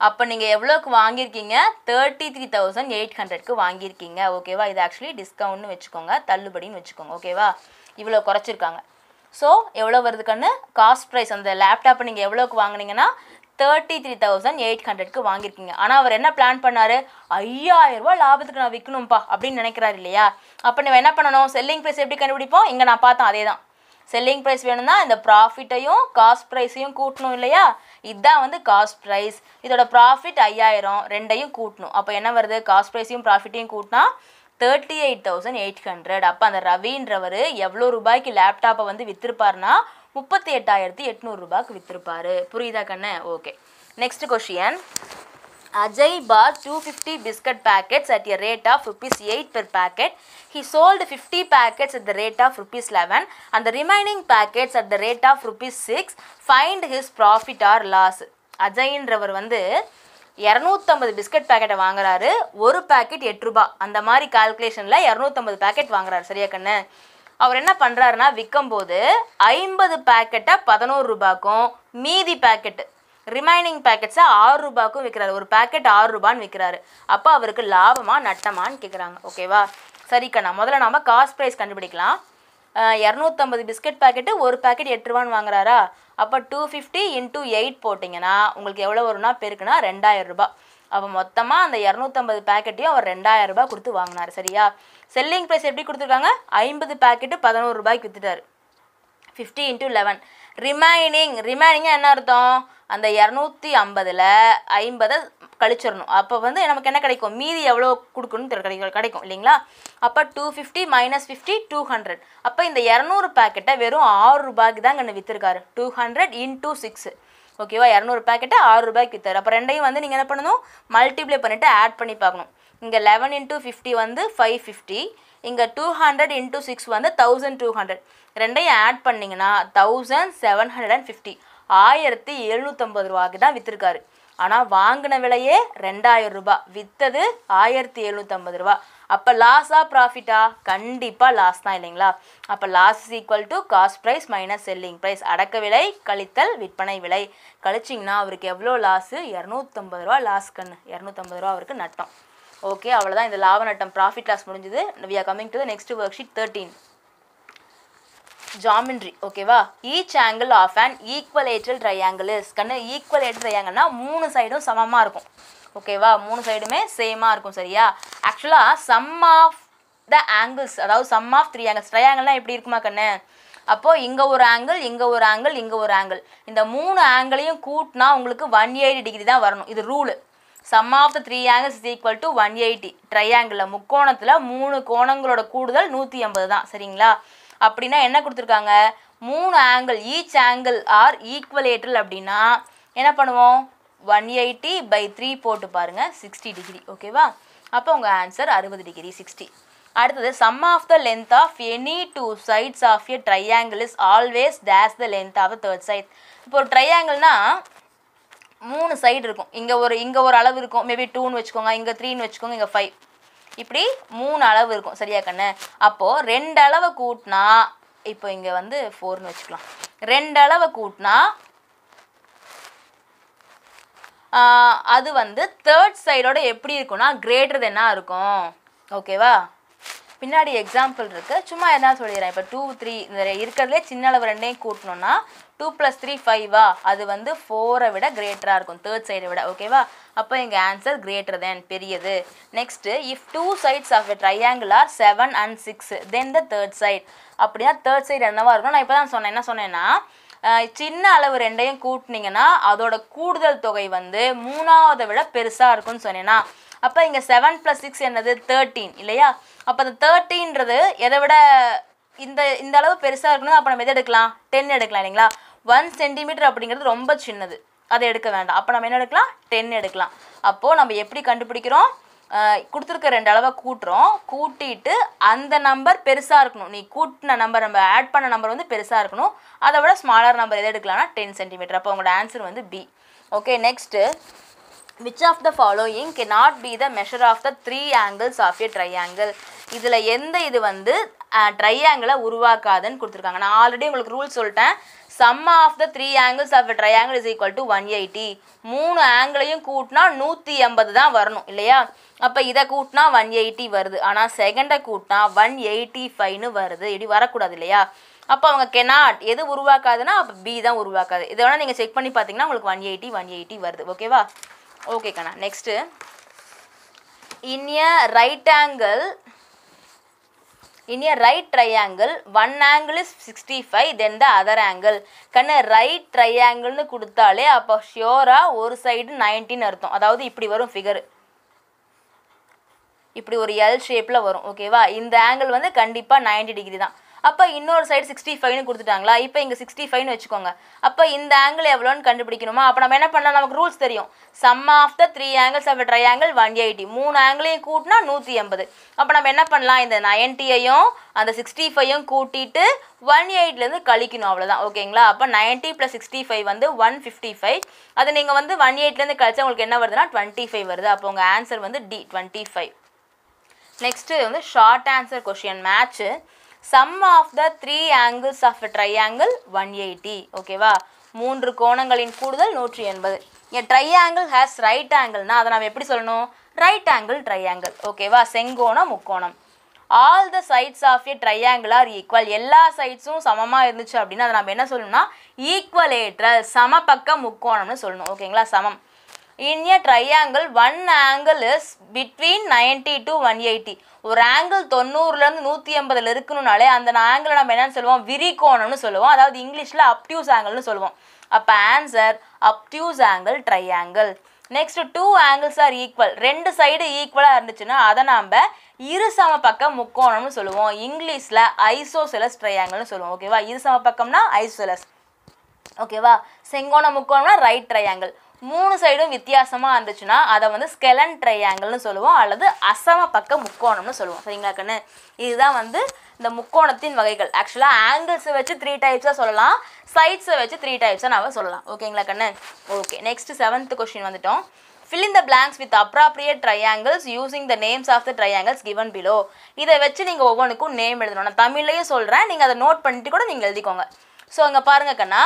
Speaker 1: அப்போ நீங்கள் எவ்வளோக்கு வாங்கியிருக்கீங்க தேர்ட்டி த்ரீ தௌசண்ட் எயிட் ஹண்ட்ரட்க்கு வாங்கியிருக்கீங்க ஓகேவா இது ஆக்சுவலி டிஸ்கவுண்ட்னு வச்சுக்கோங்க தள்ளுபடின்னு வச்சுக்கோங்க ஓகேவா இவ்வளோ குறைச்சிருக்காங்க ஸோ எவ்வளோ வருதுக்குன்னு காஸ்ட் ப்ரைஸ் அந்த லேப்டாப்பை நீங்கள் எவ்வளோக்கு வாங்கினீங்கன்னா தேர்ட்டி த்ரீ தௌசண்ட் எயிட் ஹண்ட்ரட்க்கு வாங்கியிருக்கீங்க ஆனால் அவர் என்ன பிளான் பண்ணார் ஐயாயிரரூபா லாபத்துக்கு நான் விற்கணும்ப்பா அப்படின்னு நினைக்கிறாரு இல்லையா அப்போ நம்ம என்ன பண்ணணும் செல்லிங் ப்ரைஸ் எப்படி கண்டுபிடிப்போம் இங்கே நான் பார்த்தேன் அதே தான் செல்லிங் ப்ரைஸ் வேணும்னா இந்த ப்ராஃபிட்டையும் காஸ்ட் ப்ரைஸையும் கூட்டணும் இல்லையா இதுதான் வந்து காஸ்ட் ப்ரைஸ் இதோட ப்ராஃபிட் ஐயாயிரம் ரெண்டையும் கூட்டணும் அப்போ என்ன வருது காஸ்ட் ப்ரைஸையும் ப்ராஃபிட்டையும் கூட்டினா thirty eight thousand eight hundred அப்போ அந்த ரவின்றவர் எவ்வளோ ரூபாய்க்கு லேப்டாப்பை வந்து விற்றுருப்பார்னா முப்பத்தி எட்டாயிரத்தி எட்நூறு ரூபாய்க்கு விற்றுருப்பாரு புரியுதா கண்ணு okay next question Ajay bought two fifty biscuit packets at a rate of rupees eight per packet he sold fifty packets at the rate of rupees eleven அந்த remaining packets at the rate of rupees six find his profit or loss அஜய்ன்றவர் வந்து இரநூத்தம்பது பிஸ்கட் பேக்கெட்டை வாங்குறாரு ஒரு பேக்கெட் எட்டு ரூபா அந்த மாதிரி கால்குலேஷனில் இரநூத்தம்பது பேக்கெட் வாங்குறாரு சரியா கண்ணு அவர் என்ன பண்ணுறாருன்னா விற்கும் போது ஐம்பது பேக்கெட்டை பதினோரு ரூபாய்க்கும் மீதி பேக்கெட்டு ரிமைனிங் பேக்கெட்ஸை ஆறு ரூபாய்க்கும் விற்கிறாரு ஒரு பேக்கெட் ஆறு ரூபான்னு விற்கிறாரு அப்போ அவருக்கு லாபமா நட்டமான்னு கேட்குறாங்க ஓகேவா சரி கண்ணா முதல்ல நாம் காஸ்ட் ப்ரைஸ் கண்டுபிடிக்கலாம் இரநூத்தம்பது பிஸ்கட் பேக்கெட்டு ஒரு பேக்கெட் எட்டு ரூபான்னு வாங்குறாரா அப்போ டூ ஃபிஃப்டி இன்டூ எயிட் போட்டிங்கன்னா உங்களுக்கு எவ்வளோ வரும்னா பெருக்குன்னா ரெண்டாயிரம் ரூபாய் அப்போ மொத்தமாக அந்த இரநூத்தம்பது பேக்கெட்டையும் அவர் ரெண்டாயிரம் ரூபாய் கொடுத்து வாங்கினார் சரியா செல்லிங் ப்ரைஸ் எப்படி கொடுத்துருக்காங்க ஐம்பது பேக்கெட்டு பதினோரு ரூபாய்க்கு விற்றுட்டார் ஃபிஃப்டி இன்ட்டு லெவன் ரிமைனிங் ரிமைனிங்காக என்ன அர்த்தம் அந்த இரநூத்தி ஐம்பதில் ஐம்பதை கழிச்சிடணும் அப்போ வந்து நமக்கு என்ன கிடைக்கும் மீதி எவ்வளோ கொடுக்கணும் கிடைக்கும் கிடைக்கும் இல்லைங்களா அப்போ two fifty minus fifty two hundred அப்போ இந்த இரநூறு பேக்கெட்டை வெறும் ஆறு ரூபாய்க்கு தான் அங்கே விற்றுருக்காரு டூ ஹண்ட்ரட் இன்டூ சிக்ஸு ஓகேவா இரநூறு பேக்கெட்டை ஆறு ரூபாய்க்கு விற்றார் அப்போ ரெண்டையும் வந்து நீங்கள் என்ன பண்ணணும் மல்டிப்ளை பண்ணிவிட்டு ஆட் பண்ணி பார்க்கணும் இங்கே லெவன் இன்ட்டு ஃபிஃப்டி வந்து ஃபைவ் ஃபிஃப்டி இங்கே டூ ஹண்ட்ரட் இன்ட்டு சிக்ஸ் வந்து தௌசண்ட் டூ ஹண்ட்ரட் ரெண்டையும் ஆட் பண்ணிங்கன்னா thousand seven hundred and fifty ஆயிரத்தி எழுநூற்றம்பது ரூபாய்க்கு தான் விற்றுருக்காரு ஆனால் வாங்கின விலையே ரெண்டாயிரம் ரூபாய் விற்றது ஆயிரத்தி எழுநூற்றம்பது ரூபா அப்போ லாஸா ப்ராஃபிட்டா கண்டிப்பாக லாஸ் தான் இல்லைங்களா அப்போ loss is equal to cost price minus selling price அடக்க விலை கழித்தல் விற்பனை விலை கழிச்சிங்கன்னா அவருக்கு எவ்வளோ லாஸு இரநூத்தம்பது ரூபா லாஸ் கண்ணு இரநூத்தம்பது ரூபா அவருக்கு நட்டம் ஓகே அவ்வளோதான் இந்த லாப நட்டம் ப்ராஃபிட் லாஸ் முடிஞ்சது we are coming to the next worksheet thirteen geometry ஓகேவா each angle of and equilateral triangle கண்ணு ட்ரை ட்ரையாங்கிள்னா மூணு சைடும் சமமாக இருக்கும் ஓகேவா மூணு சைடுமே சேமாக இருக்கும் சரியா ஆக்சுவலாக சம் ஆஃப் த ஆங்கிள்ஸ் அதாவது சம் ஆஃப் த்ரீ ஆங்கிள்ஸ் ட்ரையாங்கிள்லாம் எப்படி இருக்குமா கண்ணு அப்போது இங்கே ஒரு ஆங்கிள் இங்கே ஒரு ஆங்கிள் இங்கே ஒரு ஆங்கிள் இந்த மூணு ஆங்கிளையும் கூட்டினா உங்களுக்கு ஒன் எயிட்டி டிகிரி தான் வரணும் இது rule sum of the three angles is equal to one eighty ட்ரையாங்கிளில் முக்கோணத்தில் மூணு கோணங்களோட கூடுதல் நூற்றி தான் சரிங்களா அப்படின்னா என்ன கொடுத்துருக்காங்க மூணு angle each angle are equilateral அப்படின்னா என்ன பண்ணுவோம் ஒன் எயிட்டி பை த்ரீ போட்டு 60 சிக்ஸ்டி டிகிரி ஓகேவா அப்போ உங்கள் ஆன்சர் அறுபது டிகிரி சிக்ஸ்டி அடுத்தது sum of the length of any two sides of a triangle is always டேஸ் the length of the third side இப்போ ஒரு நான் மூணு சைடு இருக்கும் இங்கே ஒரு இங்கே ஒரு அளவு இருக்கும் மேபி டூன்னு வச்சுக்கோங்க இங்கே த்ரீன்னு வச்சுக்கோங்க இங்கே ஃபைவ் இப்படி மூணு அளவு இருக்கும் சரியா கண்ணு அப்போது ரெண்டு அளவை கூட்டினா இப்போ இங்கே வந்து ஃபோர்னு வச்சுக்கலாம் ரெண்டு அளவை கூட்டினா அது வந்து தேர்ட் சைடோட எப்படி இருக்கும்னா கிரேட்டர் தென்னா இருக்கும் ஓகேவா பின்னாடி எக்ஸாம்பிள் இருக்குது சும்மா என்ன சொல்லிடுறேன் இப்போ டூ த்ரீ இந்த இருக்கிறதுலே சின்ன அளவு ரெண்டையும் கூட்டணும்னா டூ ப்ளஸ் த்ரீ ஃபைவா அது வந்து ஃபோரை விட கிரேட்டராக இருக்கும் தேர்ட் சைடை விட ஓகேவா அப்போ எங்கள் ஆன்சர் கிரேட்டர் தேன் பெரியது next if two sides of a triangle are seven and six then the third side அப்படின்னா தேர்ட் சைடு என்னவாக இருக்கும் நான் இப்போ தான் சொன்னேன் என்ன சொன்னேன்னா சின்ன அளவு ரெண்டையும் கூட்டினீங்கன்னா அதோட கூடுதல் தொகை வந்து மூணாவதை விட பெருசாக இருக்கும்னு சொன்னேன்னா அப்போ இங்கே செவன் ப்ளஸ் சிக்ஸ் என்னது தேர்ட்டீன் இல்லையா அப்போ அந்த தேர்ட்டீன்றது எதை விட இந்த இந்த அளவு பெருசாக இருக்கணும் அப்போ நம்ம எது எடுக்கலாம் டென் எடுக்கலாம் இல்லைங்களா ஒன் சென்டிமீட்டர் அப்படிங்கிறது ரொம்ப சின்னது அதை எடுக்க வேண்டாம் அப்போ நம்ம என்ன எடுக்கலாம் டென் எடுக்கலாம் அப்போது நம்ம எப்படி கண்டுபிடிக்கிறோம் கொடுத்துருக்க ரெண்டு அளவை கூட்டுறோம் கூட்டிட்டு அந்த நம்பர் பெருசாக இருக்கணும் நீ கூட்டின நம்பர் நம்ம ஆட் பண்ண நம்பர் வந்து பெருசாக இருக்கணும் அதை விட ஸ்மாலர் நம்பர் எது எடுக்கலாம்னா டென் சென்டிமீட்டர் அப்போ உங்களோட ஆன்சர் வந்து B okay next which of the following can not be the measure of the three angles of a triangle இதில் எந்த இது வந்து ட்ரையாங்கிளை உருவாக்காதுன்னு கொடுத்துருக்காங்க நான் ஆல்ரெடி உங்களுக்கு ரூல் சொல்லிட்டேன் sum of the three angles of triangle is equal to one eighty மூணு ஆங்கிளையும் கூட்டினா நூற்றி எண்பது தான் வரணும் இல்லையா அப்போ இதை கூட்டினா ஒன் எயிட்டி வருது ஆனால் செகண்டை கூட்டினா ஒன் எயிட்டி ஃபைவ்னு வருது இப்படி வரக்கூடாது இல்லையா அப்போ அவங்க கெனாட் எது உருவாக்காதுன்னா அப்போ பி தான் உருவாக்காது இதை வேணால் நீங்கள் செக் பண்ணி பார்த்தீங்கன்னா உங்களுக்கு ஒன் எயிட்டி ஒன் எயிட்டி வருது ஓகேவா ஓகே கண்ணா next in a right angle in a right triangle one angle is 65 then the other angle கண்ணு right triangleனு கொடுத்தாலே அப்போ ஷியோரா ஒரு சைடு 19 அர்த்தம் அதாவது இப்படி வரும் ஃபிகர் இப்படி ஒரு எல் ஷேப்பில் வரும் ஓகேவா இந்த ஆங்கிள் வந்து கண்டிப்பாக நைன்டி டிகிரி தான் அப்போ இன்னொரு சைடு சிக்ஸ்டி ஃபைவ்னு கொடுத்துட்டாங்களா இப்போ இங்கே சிக்ஸ்டி ஃபைவ்னு வச்சுக்கோங்க அப்போ இந்த ஆங்கிள் எவ்வளோன்னு கண்டுபிடிக்கணுமா அப்போ நம்ம என்ன பண்ணலாம் நமக்கு ரூல்ஸ் தெரியும் sum of the three angles of triangle one eighty மூணு ஆங்கிளையும் கூட்டினா நூற்றி எண்பது அப்போ நம்ம என்ன பண்ணலாம் இந்த நைன்ட்டியையும் அந்த சிக்ஸ்டி ஃபைவையும் கூட்டிட்டு ஒன் எயிட்லேருந்து கழிக்கணும் அவ்வளோதான் ஓகேங்களா அப்போ நைன்ட்டி ப்ளஸ் சிக்ஸ்டி ஃபைவ் வந்து ஒன் ஃபிஃப்டி ஃபைவ் அது நீங்கள் வந்து ஒன் எயிட்லேருந்து கழிச்சா உங்களுக்கு என்ன வருதுன்னா டுவெண்ட்டி ஃபைவ் வருது அப்போ உங்கள் ஆன்சர் வந்து டி டுவெண்ட்டி ஃபைவ் நெக்ஸ்ட்டு வந்து short answer question match sum of the three angles of triangle one eighty ஓகேவா மூன்று கோணங்களின் கூடுதல் நூற்றி எண்பது இங்கே ஆங்கிள் ஹேஸ் ரைட் ஆங்கிள்னா அதை நம்ம எப்படி சொல்லணும் ரைட் ஆங்கிள் ட்ரை ஆங்கிள் ஓகேவா செங்கோணம் முக்கோணம் all the sides of a angle are equal எல்லா சைட்ஸும் சமமாக இருந்துச்சு அப்படின்னா அதை நம்ம என்ன சொல்லணும்னா ஈக்குவலேட்ரல் சமபக்க முக்கோணம்னு சொல்லணும் ஓகேங்களா சமம் in a triangle one angle is between ninety to one eighty ஒரு ஆங்கிள் தொண்ணூறுலேருந்து நூற்றி எண்பதில் இருக்கணும்னாலே அந்த ஆங்கிளை நம்ம என்னென்னு சொல்லுவோம் விரிகோணம்னு சொல்லுவோம் அதாவது இங்கிலீஷில் அப்டியூஸ் ஆங்கிள்னு சொல்லுவோம் அப்போ answer obtuse angle triangle next two angles are equal ரெண்டு சைடு ஈக்குவலாக இருந்துச்சுன்னா அதை நாம் இரு சம பக்கம் முக்கோணம்னு சொல்லுவோம் இங்கிலீஷில் ஐசோசெலஸ் ட்ரையாங்கிள்னு சொல்லுவோம் ஓகேவா இரு சம பக்கம்னா ஐசோசெலஸ் ஓகேவா செங்கோண முக்கோணம்னா ரைட் ட்ரையாங்கிள் மூணு சைடும் வித்தியாசமாக இருந்துச்சுன்னா அதை வந்து ஸ்கெலன் ட்ரையாங்கிள்னு சொல்லுவோம் அல்லது அசம பக்க முக்கோணம்னு சொல்லுவோம் சரிங்களா கண்ணு இதுதான் வந்து இந்த முக்கோணத்தின் வகைகள் ஆக்சுவலாக ஆங்கிள்ஸை வச்சு த்ரீ டைப்ஸாக சொல்லலாம் சைட்ஸை வச்சு த்ரீ டைப்ஸாக நம்ம சொல்லலாம் ஓகேங்களா கண்ணு ஓகே நெக்ஸ்ட் செவன்த் கொஸ்டின் வந்துட்டோம் fill in the blanks with appropriate triangles using the names of the triangles given below இதை வச்சு நீங்கள் ஒவ்வொன்றுக்கும் நேம் எழுதணும் நான் தமிழ்லேயே சொல்கிறேன் நீங்கள் அதை நோட் பண்ணிட்டு கூட நீங்கள் எழுதிக்கோங்க ஸோ அங்கே பாருங்கள் கண்ணா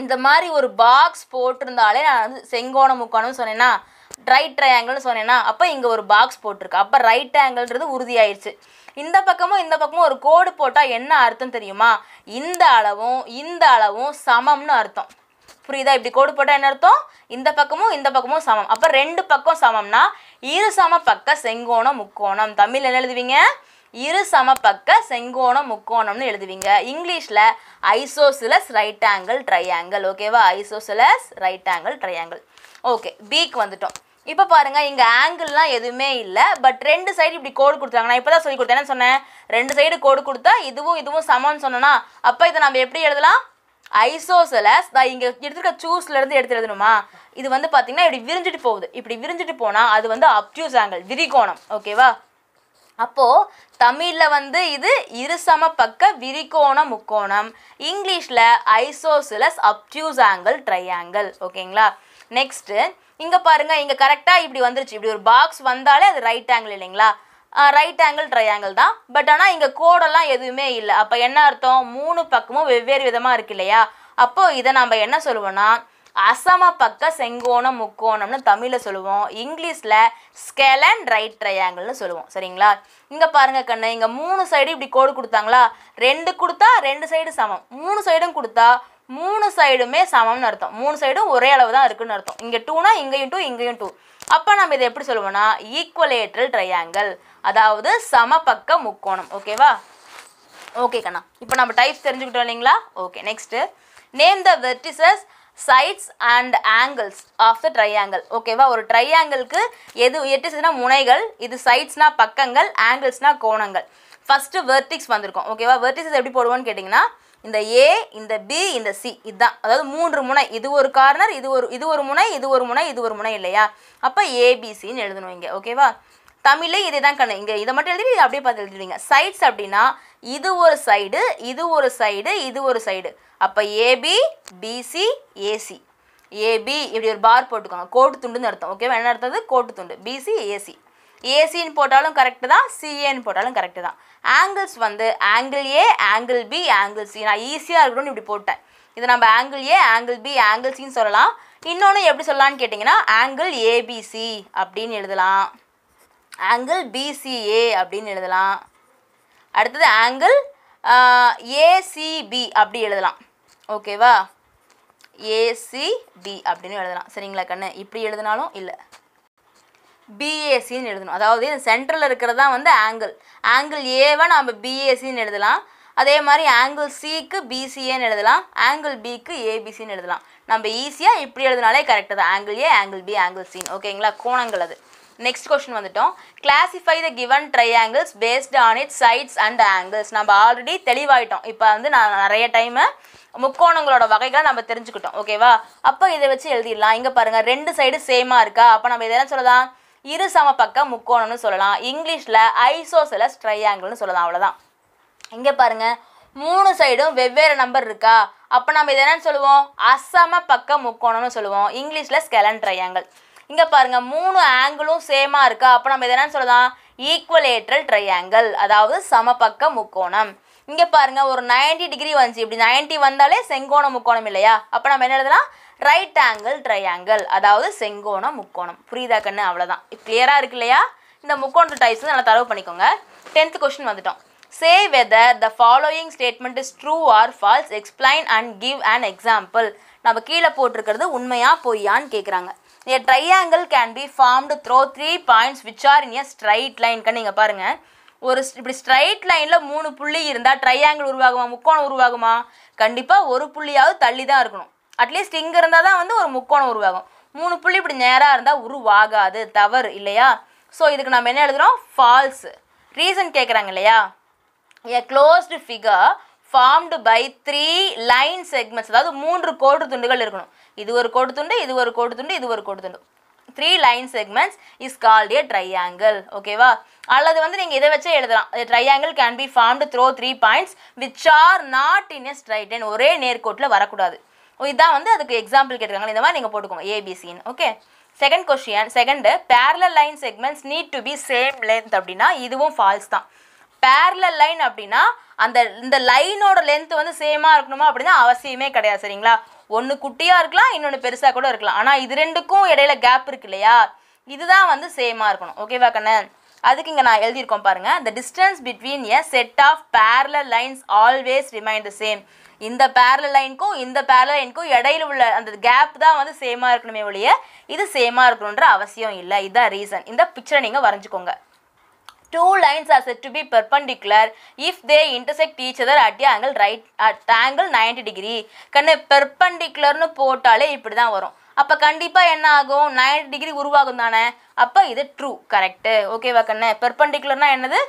Speaker 1: இந்த மாதிரி ஒரு பாக்ஸ் போட்டிருந்தாலே நான் வந்து செங்கோண முக்கோணம்னு சொன்னேன்னா ரைட் ட்ரையாங்கிள்னு சொன்னேன்னா அப்போ இங்கே ஒரு பாக்ஸ் போட்டிருக்கு அப்போ ரைட் ஆங்கிள்ன்றது உறுதியாயிருச்சு இந்த பக்கமும் இந்த பக்கமும் ஒரு கோடு போட்டால் என்ன அர்த்தம் தெரியுமா இந்த அளவும் இந்த அளவும் சமம்னு அர்த்தம் புரியுதா இப்படி கோடு போட்டால் என்ன அர்த்தம் இந்த பக்கமும் இந்த பக்கமும் சமம் அப்போ ரெண்டு பக்கம் சமம்னா இரு சம பக்க செங்கோணம் முக்கோணம் தமிழ் என்ன எழுதுவீங்க இரு சமபக்க செங்கோணம் முக்கோணம்னு எழுதுவீங்க இங்கிலீஷில் ஐசோசிலஸ் ரைட் ஆங்கிள் ட்ரையாங்கிள் ஓகேவா isosceles right angle triangle okay பீக் வந்துட்டோம் இப்போ பாருங்கள் இங்கே ஆங்கிள்லாம் எதுவுமே இல்லை பட் ரெண்டு சைடு இப்படி கோடு கொடுத்தாங்க நான் இப்போ தான் சொல்லி கொடுத்தேன் என்ன சொன்னேன் ரெண்டு சைடு கோடு கொடுத்தா இதுவும் இதுவும் சமம்னு சொன்னோன்னா அப்போ இதை நம்ம எப்படி எழுதலாம் ஐசோசலஸ் நான் இங்கே எடுத்துருக்க சூஸ்லேருந்து எடுத்து எழுதணுமா இது வந்து பார்த்திங்கன்னா இப்படி விரிஞ்சிட்டு போகுது இப்படி விரிஞ்சிட்டு போனால் அது வந்து அப்டியூஸ் ஆங்கிள் விரிகோணம் ஓகேவா அப்போது தமிழில் வந்து இது இருசம பக்க விரிகோண முக்கோணம் இங்கிலீஷில் ஐசோசிலஸ் அப்டியூஸ் ஆங்கிள் ட்ரையாங்கிள் ஓகேங்களா நெக்ஸ்ட்டு இங்கே பாருங்கள் இங்கே கரெக்டாக இப்படி வந்துருச்சு இப்படி ஒரு பாக்ஸ் வந்தாலே அது ரைட் ஆங்கிள் இல்லைங்களா ரைட் ஆங்கிள் ட்ரையாங்கிள் தான் பட் ஆனால் இங்கே கோடெல்லாம் எதுவுமே இல்லை அப்போ என்ன அர்த்தம் மூணு பக்கமும் வெவ்வேறு விதமாக இருக்கு இல்லையா அப்போது இதை நம்ம என்ன சொல்லுவோன்னா அசம பக்க செங்கோணம் முக்கோணம்னு தமிழில் சொல்லுவோம் இங்கிலீஷில் ஸ்கெலன் ரைட் ட்ரையாங்கிள்னு சொல்லுவோம் சரிங்களா இங்கே பாருங்கள் கண்ணு இங்கே மூணு சைடு இப்படி கோடு கொடுத்தாங்களா ரெண்டு கொடுத்தா ரெண்டு சைடு சமம் மூணு சைடும் கொடுத்தா மூணு சைடுமே சமம்னு அர்த்தம் மூணு சைடும் ஒரே அளவு தான் இருக்குன்னு அர்த்தம் இங்கே டூனா இங்கேயும் டூ இங்கேயும் டூ அப்போ நம்ம இதை எப்படி சொல்லுவோம்னா ஈக்குவலேட்ரல் ட்ரையாங்கிள் அதாவது சம பக்க முக்கோணம் ஓகேவா ஓகே கண்ணா இப்போ நம்ம டைப்ஸ் தெரிஞ்சுக்கிட்டோம் இல்லைங்களா okay next name the vertices sides and angles of the triangle ஓகேவா ஒரு ட்ரையாங்கிளுக்கு எது எட்டுச்சுன்னா முனைகள் இது சைட்ஸ்னால் பக்கங்கள் ஆங்கிள்ஸ்னால் கோணங்கள் ஃபஸ்ட்டு வெர்டிக்ஸ் வந்திருக்கும் ஓகேவா வெர்டிக்ஸ் எப்படி போடுவோன்னு கேட்டிங்கன்னா இந்த ஏ இந்த பி இந்த சி இதுதான் அதாவது மூன்று முனை இது ஒரு கார்னர் இது ஒரு இது ஒரு முனை இது ஒரு முனை இது ஒரு முனை இல்லையா அப்போ ஏபிசின்னு எழுதணும் இங்கே ஓகேவா தமிழே இதை தான் கண்ணு இங்கே இதை மட்டும் எழுதி அப்படியே பார்த்து எழுதிடுவீங்க சைட்ஸ் அப்படின்னா இது ஒரு சைடு இது ஒரு சைடு இது ஒரு சைடு அப்போ ஏபி பிசி ஏசி ஏபி இப்படி ஒரு பார் போட்டுக்கோங்க கோட்டு துண்டுன்னு அர்த்தம் ஓகேவா என்ன அடுத்தது கோட்டு துண்டு பிசி ஏசி ஏசின்னு போட்டாலும் கரெக்டு தான் சிஏன்னு போட்டாலும் கரெக்டு தான் ஆங்கிள்ஸ் வந்து angle A angle B angle C நான் ஈஸியாக இருக்கணும்னு இப்படி போட்டேன் இது நம்ம angle A angle B angle சின்னு சொல்லலாம் இன்னொன்று எப்படி சொல்லலான்னு கேட்டிங்கன்னா ஆங்கிள் ஏபிசி அப்படின்னு எழுதலாம் ஆங்கிள் பிசிஏ அப்படின்னு எழுதலாம் அடுத்தது ஆங்கிள் ஏசிபி அப்படி எழுதலாம் ஓகேவா ஏசிபி அப்படின்னு எழுதலாம் சரிங்களா கண்ணு இப்படி எழுதினாலும் இல்லை பிஏசின்னு எழுதணும் அதாவது சென்ட்ரலில் இருக்கிறது தான் வந்து ஆங்கிள் ஆங்கிள் ஏவை நாம் பிஏசின்னு எழுதலாம் அதே மாதிரி ஆங்கிள் சிக்கு பிசிஏன்னு எழுதலாம் ஆங்கிள் பிக்கு ஏபிசின்னு எழுதலாம் நம்ம ஈஸியாக இப்படி எழுதினாலே கரெக்டாக தான் angle A angle B angle சின்னு ஓகேங்களா கோணங்கள் அது நெக்ஸ்ட் கொஸ்டின் வந்துட்டோம் classify the given triangles based on it sides and angles நம்ம ஆல்ரெடி தெளிவாயிட்டோம் இப்போ வந்து நான் நிறைய டைமு முக்கோணங்களோட வகைகளை நம்ம தெரிஞ்சுக்கிட்டோம் ஓகேவா அப்போ இதை வச்சு எழுதிடலாம் இங்கே பாருங்கள் ரெண்டு சைடு சேமாக இருக்கா அப்போ நம்ம இதெல்லாம் சொல்லலாம் இரு சம சமபக்க முக்கோணம்னு சொல்லலாம் இங்கிலீஷில் ஐசோசெலஸ் ட்ரையாங்கிள்னு சொல்லலாம் அவ்வளோதான் இங்கே பாருங்கள் மூணு சைடும் வெவ்வேறு நம்பர் இருக்கா அப்போ நம்ம இதை என்னென்னு சொல்லுவோம் அசம பக்க முக்கோணம்னு சொல்லுவோம் இங்கிலீஷில் ஸ்கெலன் ட்ரையாங்கிள் இங்கே பாருங்கள் மூணு ஆங்கிளும் சேமாக இருக்கா அப்போ நம்ம என்னென்னு சொல்லலாம் ஈக்குவலேட்ரல் ட்ரையாங்கிள் அதாவது சமபக்க முக்கோணம் இங்கே பாருங்க ஒரு நைன்டி டிகிரி வந்துச்சு இப்படி நைன்டி வந்தாலே செங்கோண முக்கோணம் இல்லையா அப்போ நம்ம என்ன எழுதலாம் ரைட் ஆங்கிள் ட்ரையாங்கிள் அதாவது செங்கோண முக்கோணம் புரியுதா கண்ணு அவ்வளோதான் கிளியராக இருக்கு இல்லையா இந்த முக்கோணத்து டைஸ் நல்லா தரவு பண்ணிக்கோங்க டென்த் கொஸ்டின் வந்துட்டோம் say whether the following statement is true or false explain and give and example நம்ம கீழே போட்டிருக்கிறது உண்மையாக பொய்யான்னு கேட்குறாங்க A triangle can be formed through three points which are in a straight line நீங்கள் பாருங்கள் ஒரு இப்படி ஸ்ட்ரைட் லைனில் மூணு புள்ளி இருந்தால் ட்ரையாங்கிள் உருவாகுமா முக்கோணம் உருவாகுமா கண்டிப்பாக ஒரு புள்ளியாவது தள்ளி தான் இருக்கணும் அட்லீஸ்ட் இங்கே இருந்தால் தான் வந்து ஒரு முக்கோணம் உருவாகும் மூணு புள்ளி இப்படி நேராக இருந்தால் உருவாகாது தவறு இல்லையா ஸோ இதுக்கு நம்ம என்ன எழுதுகிறோம் ஃபால்ஸ் ரீசன் கேட்குறாங்க இல்லையா a closed figure formed by three line segments அதாவது மூன்று கோடு துண்டுகள் இருக்கணும் இது ஒரு கோடு இது ஒரு கோடு இது ஒரு கோடு three line segments is called a triangle ஓகேவா அல்லது வந்து நீங்கள் இதை வச்சே எழுதலாம் triangle can be formed through three points which are not in a straight line ஒரே நேர்கோட்டில் வரக்கூடாது இதான் வந்து அதுக்கு எக்ஸாம்பிள் கேட்டிருக்காங்க இந்த மாதிரி நீங்கள் போட்டுக்கோங்க ஏபிசின்னு okay second question second parallel line segments need to be same length அப்படின்னா இதுவும் ஃபால்ஸ் தான் பேரல லைன் அப்படின்னா அந்த இந்த லைனோட லென்த் வந்து சேமாக இருக்கணுமா அப்படின்னா அவசியமே கிடையாது சரிங்களா ஒன்று குட்டியாக இருக்கலாம் இன்னொன்று பெருசாக கூட இருக்கலாம் ஆனால் இது ரெண்டுக்கும் இடையில கேப் இருக்கு இல்லையா இதுதான் வந்து சேமாக இருக்கணும் ஓகேவா கண்ணன் அதுக்கு இங்கே நான் எழுதியிருக்கோம் பாருங்கள் the distance between a set of parallel lines always remind the same இந்த பேரல லைனுக்கும் இந்த பேரல லைனுக்கும் இடையில உள்ள அந்த கேப் தான் வந்து சேமாக இருக்கணுமே ஒழிய இது சேமாக இருக்கணுன்ற அவசியம் இல்லை இதுதான் ரீசன் இந்த பிக்சரை நீங்கள் வரைஞ்சிக்கோங்க two lines are said to be perpendicular if they intersect each other at the angle right at the angle 90 degree கண்ணு பெர்பெண்டிகுலர்னு போட்டாலே இப்படி தான் வரும் அப்போ கண்டிப்பாக என்ன ஆகும் நைன்டி டிகிரி உருவாகும் தானே அப்போ இது ட்ரூ கரெக்டு ஓகேவா கண்ணு பெர்பெண்டிகுலர்னால் என்னது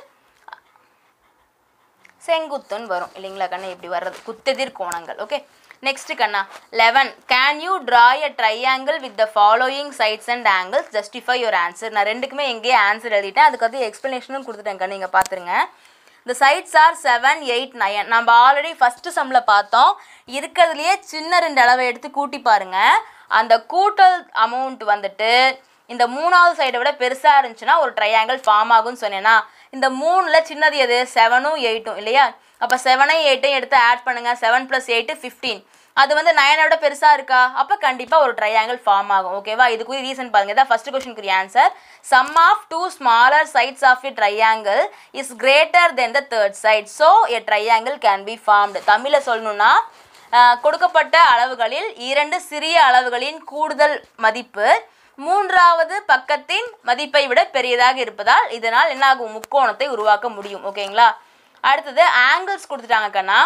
Speaker 1: செங்குத்துன்னு வரும் இல்லைங்களா கண்ணு இப்படி வர்றது குத்தெதிர் கோணங்கள் ஓகே நெக்ஸ்ட் கண்ணா eleven can you draw a triangle with the following sides and angles justify your answer நான் ரெண்டுக்குமே எங்கேயே ஆன்சர் எழுதிட்டேன் அதுக்கு வந்து எக்ஸ்ப்ளனேஷனும் கொடுத்துட்டேங்க நீங்கள் பார்த்துருங்க இந்த sides are seven eight nine நம்ம ஆல்ரெடி ஃபஸ்ட்டு சம்மில் பார்த்தோம் இருக்கிறதுலையே சின்ன ரெண்டு அளவை எடுத்து கூட்டி பாருங்கள் அந்த கூட்டல் அமௌண்ட் வந்துட்டு இந்த மூணாவது சைடை விட பெருசாக இருந்துச்சுன்னா ஒரு ட்ரையாங்கிள் ஃபார்ம் ஆகும்னு சொன்னேன்னா இந்த மூணில் சின்னது எது செவனும் எயிட்டும் இல்லையா அப்போ செவனையும் எயிட்டையும் எடுத்து ஆட் பண்ணுங்கள் செவன் ப்ளஸ் எயிட்டு ஃபிஃப்டீன் அது வந்து நயனோட பெருசாக இருக்கா அப்போ கண்டிப்பாக ஒரு ட்ரையாங்கிள் ஃபார்ம் ஆகும் ஓகேவா இதுக்குரிய ரீசன் பாருங்கள் இதான் ஃபஸ்ட் கொஸ்டினுக்குரிய answer sum of two smaller sides of a triangle is greater than the third side so a triangle can be formed தமிழில் சொல்லணும்னா கொடுக்கப்பட்ட அளவுகளில் இரண்டு சிறிய அளவுகளின் கூடுதல் மதிப்பு மூன்றாவது பக்கத்தின் மதிப்பை விட பெரியதாக இருப்பதால் இதனால் என்னாகும் முக்கோணத்தை உருவாக்க முடியும் ஓகேங்களா அடுத்தது ஆங்கிள்ஸ் கொடுத்துட்டாங்க கண்ணா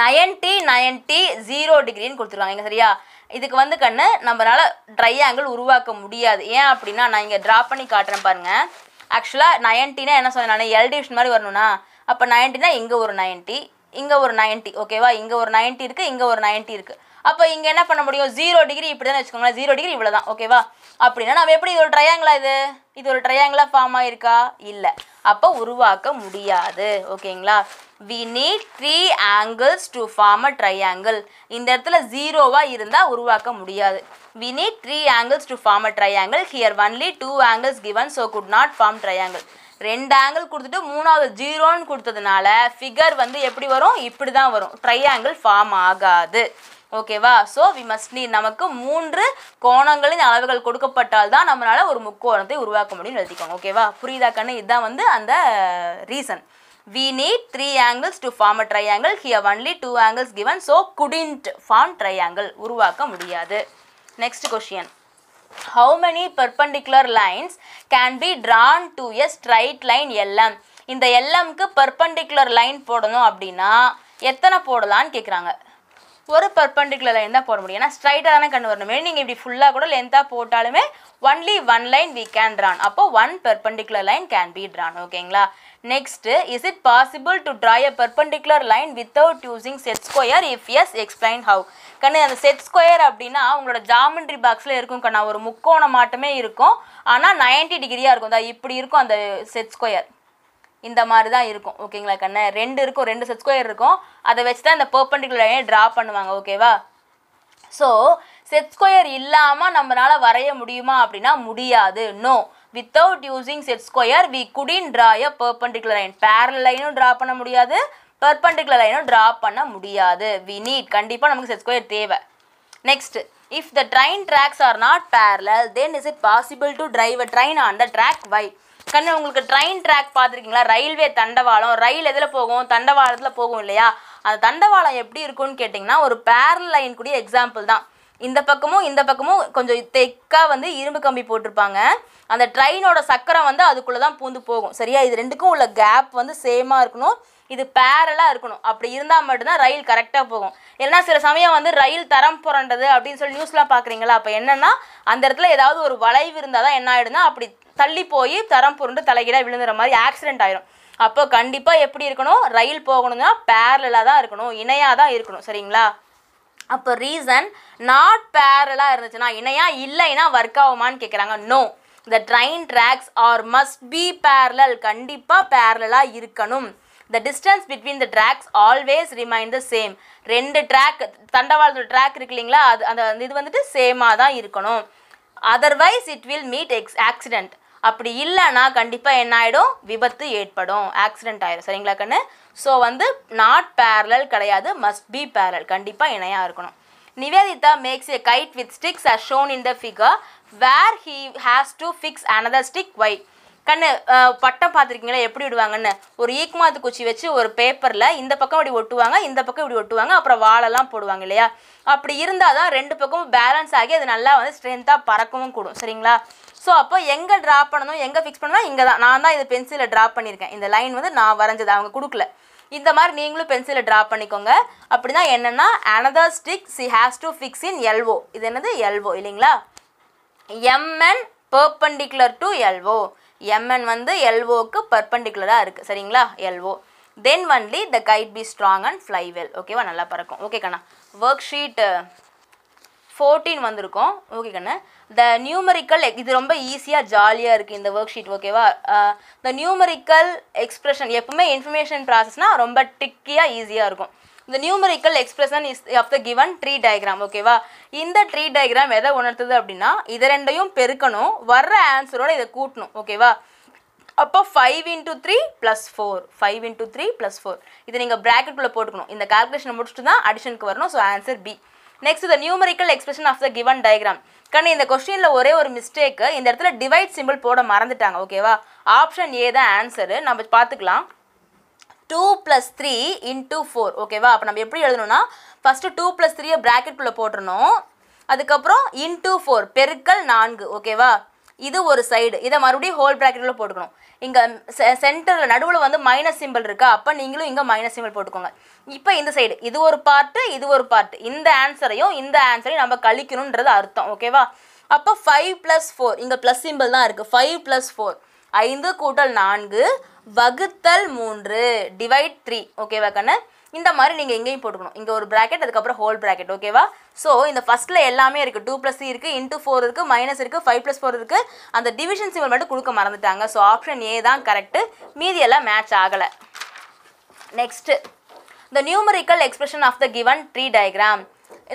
Speaker 1: நயன்டி நயன்ட்டி ஜீரோ டிகிரின்னு கொடுத்துருவாங்க இங்கே சரியா இதுக்கு வந்து கண்ணு நம்மளால் ட்ரை ஆங்கிள் உருவாக்க முடியாது ஏன் அப்படின்னா நான் இங்கே ட்ரா பண்ணி காட்டுறேன் பாருங்கள் ஆக்சுவலாக நைன்ட்டினா என்ன சொன்னேன் நான் எல் டிவிஷன் மாதிரி வரணும்னா அப்போ நைன்ட்டினா இங்கே ஒரு நைன்ட்டி இங்கே ஒரு நைன்ட்டி ஓகேவா இங்கே ஒரு நைன்ட்டி இருக்குது இங்கே ஒரு நைன்ட்டி இருக்குது அப்போ இங்கே என்ன பண்ண முடியும் ஜீரோ டிகிரி இப்படி தான் வச்சுக்கோங்களேன் ஜீரோ டிகிரி இவ்வளோ தான் ஓகேவா அப்படின்னா நம்ம எப்படி இது ஒரு ட்ரையாங்கிளா இது இது ஒரு ட்ரையாங்கிளாக ஃபார்ம் ஆகிருக்கா இல்லை அப்போ உருவாக்க முடியாது ஓகேங்களா we need three angles to form a triangle இந்த இடத்துல ஜீரோவாக இருந்தால் உருவாக்க முடியாது we need three angles to form a triangle here only two angles given so could not form triangle ரெண்டு ஆங்கிள் கொடுத்துட்டு மூணாவது ஜீரோன்னு கொடுத்ததுனால ஃபிகர் வந்து எப்படி வரும் இப்படி தான் வரும் ட்ரையாங்கிள் ஃபார்ம் ஆகாது ஓகேவா ஸோ வி மஸ்ட் நீ நமக்கு மூன்று கோணங்களின் அளவுகள் கொடுக்கப்பட்டால் தான் நம்மளால் ஒரு முக்கோணத்தை உருவாக்க முடியும் எழுதிக்கோங்க ஓகேவா புரியுதா கண்ணு இதுதான் வந்து அந்த reason we need three angles to form a triangle here only two angles given so couldn't form triangle உருவாக்க முடியாது next question how many perpendicular lines can be drawn to a straight line LM இந்த எல்எம்க்கு பர்பண்டிகுலர் லைன் போடணும் அப்படின்னா எத்தனை போடலான்னு கேட்குறாங்க ஒரு பர்பண்டிகுலர் லைன் தான் போட முடியும் ஏன்னா ஸ்ட்ரைட்டாக தானே கண்டு வரணுமே நீங்கள் இப்படி ஃபுல்லாக கூட லென்த்தாக போட்டாலுமே only one line we can drawn அப்போ one perpendicular line can be drawn ஓகேங்களா next is it possible to draw a perpendicular line without using set square if yes explain how கண்ணு அந்த செட் ஸ்கொயர் அப்படின்னா உங்களோட ஜாமெண்ட்ரி பாக்ஸில் இருக்கும் கண்ணா ஒரு முக்கோணம் மாட்டமே இருக்கும் ஆனால் நைன்டி டிகிரியாக இருக்கும் இப்படி இருக்கும் அந்த செட் ஸ்கொயர் இந்த மாதிரி தான் இருக்கும் ஓகேங்களா கண்ணு ரெண்டு இருக்கும் ரெண்டு செட் ஸ்கொயர் இருக்கும் அதை வச்சு தான் இந்த பர்பண்டிகுலர் லைனை ட்ரா பண்ணுவாங்க ஓகேவா ஸோ செட் ஸ்கொயர் இல்லாமல் நம்மளால் வரைய முடியுமா அப்படின்னா முடியாது no without using set square we couldn't draw a perpendicular line parallel லைனும் ட்ரா பண்ண முடியாது பர்பண்டிகுலர் லைனும் ட்ரா பண்ண முடியாது வி நீட் கண்டிப்பாக நமக்கு செட் ஸ்கொயர் தேவை next if the train tracks are not parallel then is it possible to drive a train on the track why கண்ணு உங்களுக்கு ட்ரெயின் ட்ராக் பார்த்துருக்கீங்களா ரயில்வே தண்டவாளம் ரயில் எதில் போகும் தண்டவாளத்தில் போகும் இல்லையா அந்த தண்டவாளம் எப்படி இருக்கும்னு கேட்டிங்கன்னா ஒரு பேரல் லைன் கூடிய எக்ஸாம்பிள் தான் இந்த பக்கமும் இந்த பக்கமும் கொஞ்சம் தெக்காக வந்து இரும்பு கம்பி போட்டிருப்பாங்க அந்த ட்ரெயினோட சக்கரம் வந்து அதுக்குள்ளே தான் பூந்து போகும் சரியா இது ரெண்டுக்கும் உள்ள கேப் வந்து சேமாக இருக்கணும் இது பேரலாக இருக்கணும் அப்படி இருந்தால் மட்டும்தான் ரயில் கரெக்டாக போகும் ஏன்னா சில சமயம் வந்து ரயில் தரம் புரண்டது அப்படின்னு சொல்லி நியூஸ்லாம் பார்க்குறீங்களா அப்போ என்னென்னா அந்த இடத்துல ஏதாவது ஒரு வளைவு இருந்தால் தான் என்ன ஆகிடும்னா அப்படி தள்ளி போய் தரம் புருண்டு தலைகீழாக விழுந்துற மாதிரி ஆக்சிடென்ட் ஆயிரும் அப்போ கண்டிப்பாக எப்படி இருக்கணும் ரயில் போகணும்னா பேரலாக தான் இருக்கணும் இணையாக தான் இருக்கணும் சரிங்களா அப்போ ரீசன் நாட் பேரலாக இருந்துச்சுன்னா இணையாக இல்லைன்னா ஒர்க் ஆகுமான்னு கேட்குறாங்க no the train tracks are must be parallel கண்டிப்பாக பேரலாக இருக்கணும் the distance between the tracks always remind the same ரெண்டு ட்ராக் தண்டவாளத்தோட ட்ராக் இருக்கு இல்லைங்களா அது அந்த இது வந்துட்டு சேமாக தான் இருக்கணும் otherwise it will meet ex accident அப்படி இல்லைன்னா கண்டிப்பாக என்ன ஆகிடும் விபத்து ஏற்படும் ஆக்சிடென்ட் ஆகிடும் சரிங்களா கண்ணு ஸோ வந்து நாட் பேரலல் கிடையாது மஸ்ட் பி பேரல் கண்டிப்பாக இணையாக இருக்கணும் Nivedita makes a kite with sticks as shown in the figure where he has to fix another stick why கண்ணு பட்டம் பார்த்துருக்கீங்களா எப்படி விடுவாங்கன்னு ஒரு ஈக்மாத் குச்சி வச்சு ஒரு பேப்பரில் இந்த பக்கம் இப்படி ஒட்டுவாங்க இந்த பக்கம் இப்படி ஒட்டுவாங்க அப்புறம் வாழெல்லாம் போடுவாங்க இல்லையா அப்படி இருந்தால் தான் ரெண்டு பக்கமும் பேலன்ஸ் ஆகி அது நல்லா வந்து ஸ்ட்ரென்த்தாக பறக்கவும் கூடும் சரிங்களா ஸோ அப்போ எங்கே ட்ரா பண்ணணும் எங்கே ஃபிக்ஸ் பண்ணணும் இங்கே தான் நான் தான் இதை பென்சிலில் ட்ரா பண்ணியிருக்கேன் இந்த லைன் வந்து நான் வரைஞ்சது அவங்க கொடுக்கல இந்த மாதிரி நீங்களும் பென்சிலில் ட்ரா பண்ணிக்கோங்க அப்படின்னா என்னென்னா another stick she has to fix in LO இது என்னது எல்வோ இல்லைங்களா MN perpendicular to LO MN வந்து எல்ஓக்கு பர்பண்டிகுலராக இருக்குது சரிங்களா LO then only the kite be strong and fly well ஓகேவா நல்லா பறக்கும் ஓகே கண்ணா ஒர்க் ஷீட்டு ஃபோர்டீன் வந்திருக்கும் ஓகே கண்ணு த நியூமரிக்கல் இது ரொம்ப ஈஸியாக ஜாலியாக இருக்குது இந்த ஒர்க் ஷீட் ஓகேவா த நியூமரிக்கல் எக்ஸ்ப்ரெஷன் எப்பவுமே இன்ஃபர்மேஷன் ப்ராசஸ்னால் ரொம்ப டிக்கியாக ஈஸியாக இருக்கும் இந்த numerical expression is of the given tree diagram ஓகேவா இந்த ட்ரீ டயக்ராம் எதை உணர்த்துது அப்படின்னா இதை ரெண்டையும் பெருக்கணும் வர்ற ஆன்சரோட இதை கூட்டணும் ஓகேவா அப்போ five into three plus four five into three plus four இது நீங்கள் குள்ளே போட்டுக்கணும் இந்த கால்குலேஷன் முடிச்சுட்டு தான் அடிஷனுக்கு வரணும் so answer B next the numerical expression of the given diagram கண்ணு இந்த கொஸ்டினில் ஒரே ஒரு மிஸ்டேக்கு இந்த இடத்துல டிவைட் சிம்பிள் போட மறந்துட்டாங்க ஓகேவா ஆப்ஷன் ஏ தான் ஆன்சரு நம்ம பார்த்துக்கலாம் two plus three into four ஓகேவா அப்போ நம்ம எப்படி எழுதணும்னா ஃபஸ்ட்டு டூ ப்ளஸ் த்ரீயை ப்ராக்கெட்குள்ளே போட்டுருணும் அதுக்கப்புறம் இன்டூ ஃபோர் பெருக்கல் நான்கு ஓகேவா இது ஒரு சைடு இதை மறுபடியும் ஹோல் ப்ராக்கெட்டில் போட்டுக்கணும் இங்கே சென்டரில் நடுவில் வந்து மைனஸ் சிம்பிள் இருக்கா அப்போ நீங்களும் இங்கே மைனஸ் சிம்பிள் போட்டுக்கோங்க இப்போ இந்த சைடு இது ஒரு பார்ட்டு இது ஒரு பார்ட் இந்த ஆன்சரையும் இந்த ஆன்சரையும் நம்ம கழிக்கணுன்றது அர்த்தம் ஓகேவா அப்போ ஃபைவ் ப்ளஸ் ஃபோர் இங்கே ப்ளஸ் சிம்பிள் தான் இருக்குது ஃபைவ் ப்ளஸ் ஃபோர் ஐந்து கூட்டல் நான்கு வகுத்தல் மூன்று டிவைட் த்ரீ ஓகேவா கண்ணு இந்த மாதிரி நீங்கள் எங்கேயும் போட்டுக்கணும் இங்கே ஒரு ப்ராக்கெட் அதுக்கப்புறம் ஹோல் ப்ராக்கெட் ஓகேவா ஸோ இந்த ஃபஸ்ட்டில் எல்லாமே இருக்குது டூ ப்ளஸ் இருக்குது இன்ட்டு ஃபோர் இருக்குது மைனஸ் இருக்குது ஃபைவ் ப்ளஸ் ஃபோர் இருக்குது அந்த டிவிஷன் சிம்பிள் மட்டும் கொடுக்க மறந்துட்டாங்க ஸோ ஆப்ஷன் ஏ தான் கரெக்டு மீதி எல்லாம் மேட்ச் ஆகலை next the numerical expression of the given tree diagram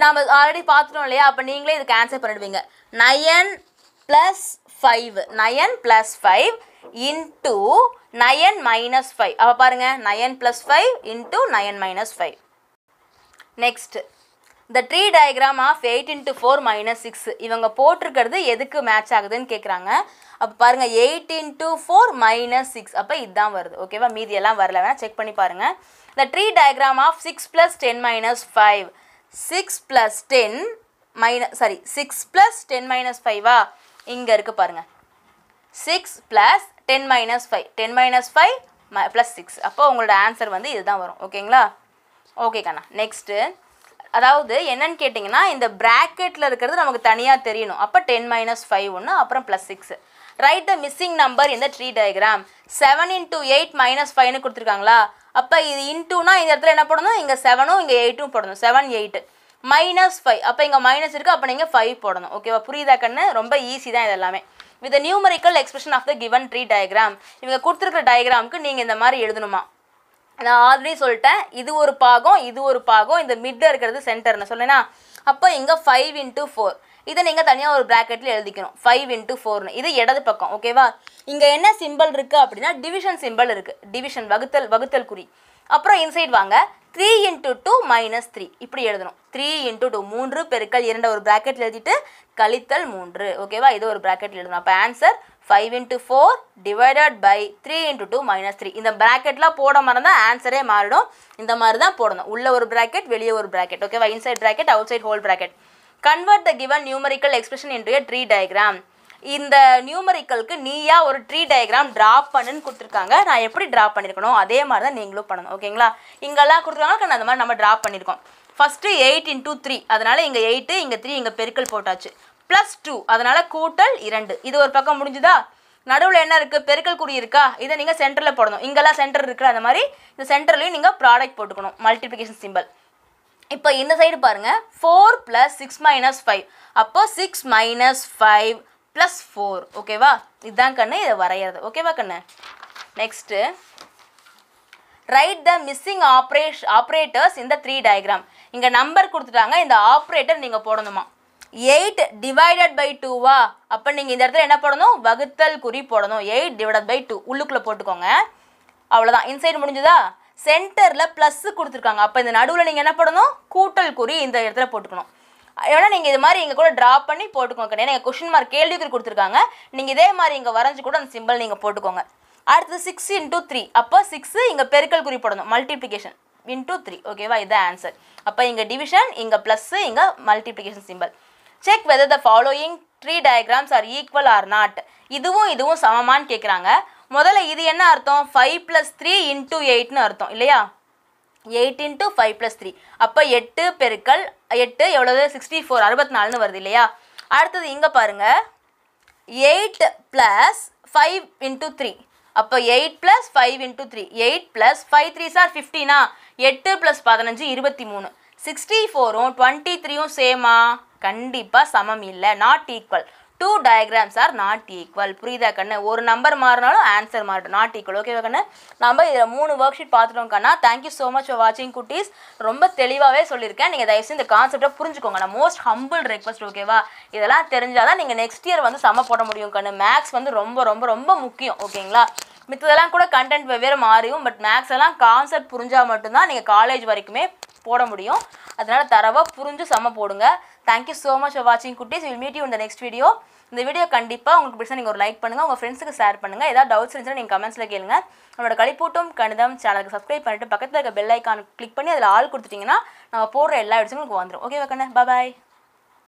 Speaker 1: நாம் ஆல்ரெடி பார்த்துட்டோம் இல்லையா அப்போ நீங்களே இது கேன்சல் பண்ணிடுவீங்க nine plus five nine plus five into nine minus five அப்போ பாருங்கள் nine plus five into nine minus five next the tree diagram of eight into four minus six இவங்க போட்டிருக்கிறது எதுக்கு மேட்ச் ஆகுதுன்னு கேட்குறாங்க அப்போ பாருங்கள் eight into four minus six அப்போ இதுதான் வருது ஓகேவா மீதியெல்லாம் வரல வேணால் செக் பண்ணி பாருங்கள் இந்த tree diagram of six plus ten minus five six plus ten minus sorry six plus ten minus ஃபைவா இங்கே இருக்குது பாருங்கள் six plus ten minus five ten minus five ம ப்ளஸ் சிக்ஸ் அப்போ உங்களோட ஆன்சர் வந்து இதுதான் வரும் ஓகேங்களா ஓகே கண்ணா நெக்ஸ்ட்டு அதாவது என்னன்னு கேட்டிங்கன்னா இந்த ப்ராக்கெட்டில் இருக்கிறது நமக்கு தனியாக தெரியணும் அப்போ டென் மைனஸ் ஃபைவ் ஒன்று அப்புறம் plus six right the missing number இந்த tree diagram seven into eight minus ஃபைவ்னு கொடுத்துருக்காங்களா அப்போ இது இன்டூனா இந்த இடத்துல என்ன போடணும் இங்கே செவனும் இங்கே எயிட்டும் போடணும் செவன் எயிட்டு மைனஸ் ஃபைவ் அப்போ இங்கே மைனஸ் இருக்குது அப்போ நீங்கள் ஃபைவ் போடணும் ஓகேவா புரியுதா கண்ணு ரொம்ப ஈஸி தான் இதெல்லாமே with numerical expression of the given tree diagram இவங்க கொடுத்துருக்க டயக்ராமுக்கு நீங்கள் இந்த மாதிரி எழுதணுமா நான் ஆல்ரெடி சொல்லிட்டேன் இது ஒரு பாகம் இது ஒரு பாகம் இந்த மிட்டில் இருக்கிறது சென்டர்னு சொன்னேன்னா அப்போ இங்கே ஃபைவ் இன்ட்டு ஃபோர் இதை நீங்கள் தனியாக ஒரு ப்ராக்கெட்டில் எழுதிக்கணும் ஃபைவ் இன்ட்டு ஃபோர்னு இது இடது பக்கம் ஓகேவா இங்கே என்ன சிம்பிள் இருக்குது அப்படின்னா டிவிஷன் சிம்பிள் இருக்குது டிவிஷன் வகுத்தல் வகுத்தல் குறி அப்புறம் இன்சைட் வாங்க three into two minus three இப்படி எழுதணும் த்ரீ இன்ட்டு டூ மூன்று பெருக்கல் இரண்டு ஒரு ப்ராக்கெட்டில் எழுதிட்டு கழித்தல் மூன்று ஓகேவா இது ஒரு ப்ராக்கெட்டில் எழுதணும் அப்போ answer five into four divided by three into two minus three இந்த ப்ராக்கெட்லாம் போட மறந்தால் ஆன்சரே மாறிடும் இந்த மாதிரி தான் போடணும் உள்ள ஒரு ப்ராக்கெட் வெளியே ஒரு ப்ராக்கெட் ஓகேவா inside bracket outside whole bracket convert the given numerical expression into a tree diagram இந்த நியூமரிக்கலுக்கு நீயா ஒரு ட்ரீ டயக்ராம் ட்ரா பண்ணுன்னு கொடுத்துருக்காங்க நான் எப்படி ட்ரா பண்ணியிருக்கணும் அதே மாதிரி தான் நீங்களும் பண்ணணும் ஓகேங்களா இங்கெல்லாம் கொடுத்துருக்காங்க அந்த மாதிரி நம்ம ட்ரா பண்ணியிருக்கோம் ஃபஸ்ட்டு எயிட் இன்டூ த்ரீ அதனால் இங்கே எயிட்டு இங்கே த்ரீ இங்கே பெருக்கல் போட்டாச்சு ப்ளஸ் டூ அதனால் கூட்டல் இரண்டு இது ஒரு பக்கம் முடிஞ்சுதா நடுவில் என்ன இருக்குது பெருக்கல் குடி இருக்கா இதை நீங்கள் சென்டரில் போடணும் இங்கெல்லாம் சென்டர் இருக்குது அந்த மாதிரி இந்த சென்டர்லையும் நீங்கள் ப்ராடக்ட் போட்டுக்கணும் மல்டிப்ளிகேஷன் சிம்பிள் இப்போ இந்த சைடு பாருங்கள் four plus six minus five அப்போது six minus five plus four ஓகேவா இதுதான் கண்ணு இதை வரைகிறது ஓகேவா கண்ணு நெக்ஸ்ட்டு ரைட் த மிஸ்ஸிங் ஆப்ரேஷ் ஆப்ரேட்டர்ஸ் இந்த த்ரீ டயக்ராம் இங்கே நம்பர் கொடுத்துட்டாங்க இந்த ஆப்ரேட்டர் நீங்கள் போடணுமா எயிட் டிவைடட் பை டூவா அப்போ நீங்கள் இந்த இடத்துல என்ன போடணும் வகுத்தல் குறி போடணும் எயிட் டிவைடட் பை டூ உள்ளுக்குள்ளே போட்டுக்கோங்க அவ்வளோதான் இன்சைடு முடிஞ்சுதா சென்டரில் ப்ளஸ்ஸு கொடுத்துருக்காங்க அப்போ இந்த நடுவில் நீங்கள் என்ன பண்ணணும் கூட்டல் குறி இந்த இடத்துல போட்டுக்கணும் ஏன்னா நீங்கள் இது மாதிரி இங்கே கூட ட்ரா பண்ணி போட்டுக்கோங்க ஏன்னா கொஷின் மார்க் கேள்விக்குறி கொடுத்துருக்காங்க நீங்கள் இதே மாதிரி இங்கே வரைஞ்சி கூட அந்த சிம்பிள் நீங்கள் போட்டுக்கோங்க அடுத்தது சிக்ஸ் இன்டூ த்ரீ அப்போ சிக்ஸு இங்கே பெருக்கல் குறிப்பிடணும் மல்டிப்ளிகேஷன் இன்டூ த்ரீ ஓகேவா இதுதான் ஆன்சர் அப்போ இங்கே டிவிஷன் இங்கே ப்ளஸ்ஸு இங்கே multiplication simple check whether the following tree diagrams are equal or not இதுவும் இதுவும் சமமானு கேட்குறாங்க முதல்ல இது என்ன அர்த்தம் ஃபைவ் ப்ளஸ் த்ரீ இன்டூ எயிட்னு அர்த்தம் இல்லையா eight into five plus three அப்போ எட்டு பெருக்கல் எட்டு எவ்வளவு சிக்ஸ்டி ஃபோர் அறுபத்தி நாலுன்னு வருது இல்லையா அடுத்தது இங்கே பாருங்கள் eight plus five into three அப்போ eight plus five into three eight plus five three sir ஃபிஃப்டினா எட்டு ப்ளஸ் பதினஞ்சு இருபத்தி மூணு சிக்ஸ்டி ஃபோரும் டுவெண்ட்டி த்ரீயும் சேமா கண்டிப்பாக சமம் இல்லை not equal two diagrams are not equal புரியுதா கண்ணு ஒரு நம்பர் மாறினாலும் ஆன்சர் மாறும் நாட் ஈக்குவல் ஓகேவா கண்ணு நம்ம இதில் மூணு ஒர்க் ஷீட் பார்த்துட்டோம் கண்ணா தேங்க்யூ ஸோ மச் ஃபார் வாட்சிங் குட்டீஸ் ரொம்ப தெளிவாகவே சொல்லியிருக்கேன் நீங்கள் தயவுசெய்து இந்த கான்செப்டை புரிஞ்சுக்கோங்க நான் மோஸ்ட் ஹம்பிள் ரெக்வஸ்ட் ஓகேவா இதெல்லாம் தெரிஞ்சால் தான் நீங்கள் நெக்ஸ்ட் இயர் வந்து சம போட முடியும் கண்ணு மேக்ஸ் வந்து ரொம்ப ரொம்ப ரொம்ப முக்கியம் ஓகேங்களா மித்ததெல்லாம் கூட கண்டென்ட் வெவ்வேறு மாறியும் பட் மேக்ஸ் எல்லாம் கான்செப்ட் புரிஞ்சால் மட்டும்தான் நீங்கள் காலேஜ் வரைக்குமே போட முடியும் அதனால் தரவாக புரிஞ்சு செம்ம போடுங்க தேங்க்யூ ஸோ மச் ஃபார் வாட்சிங் குட்டீஸ் வில் மீட் யூ இந்த நெக்ஸ்ட் வீடியோ இந்த வீடியோ கண்டிப்பாக உங்களுக்கு பிடிச்சா நீங்கள் ஒரு லைக் பண்ணுங்கள் உங்கள் ஃப்ரெண்ட்ஸுக்கு ஷேர் பண்ணுங்கள் ஏதாவது டவுட்ஸ் இருந்துச்சுன்னா நீங்கள் கமெண்ட்ஸில் கேளுங்க நம்மளோட கழிப்பூட்டும் கணிதம் சேனலுக்கு சப்ஸ்கிரைப் பண்ணிட்டு பக்கத்தில் இருக்க பெல் ஐக்கான் கிளிக் பண்ணி அதில் ஆள் கொடுத்துட்டிங்கன்னா நம்ம போடுற எல்லா இடத்துக்கும் உங்களுக்கு வந்துடும் ஓகே கண்ணு பாய்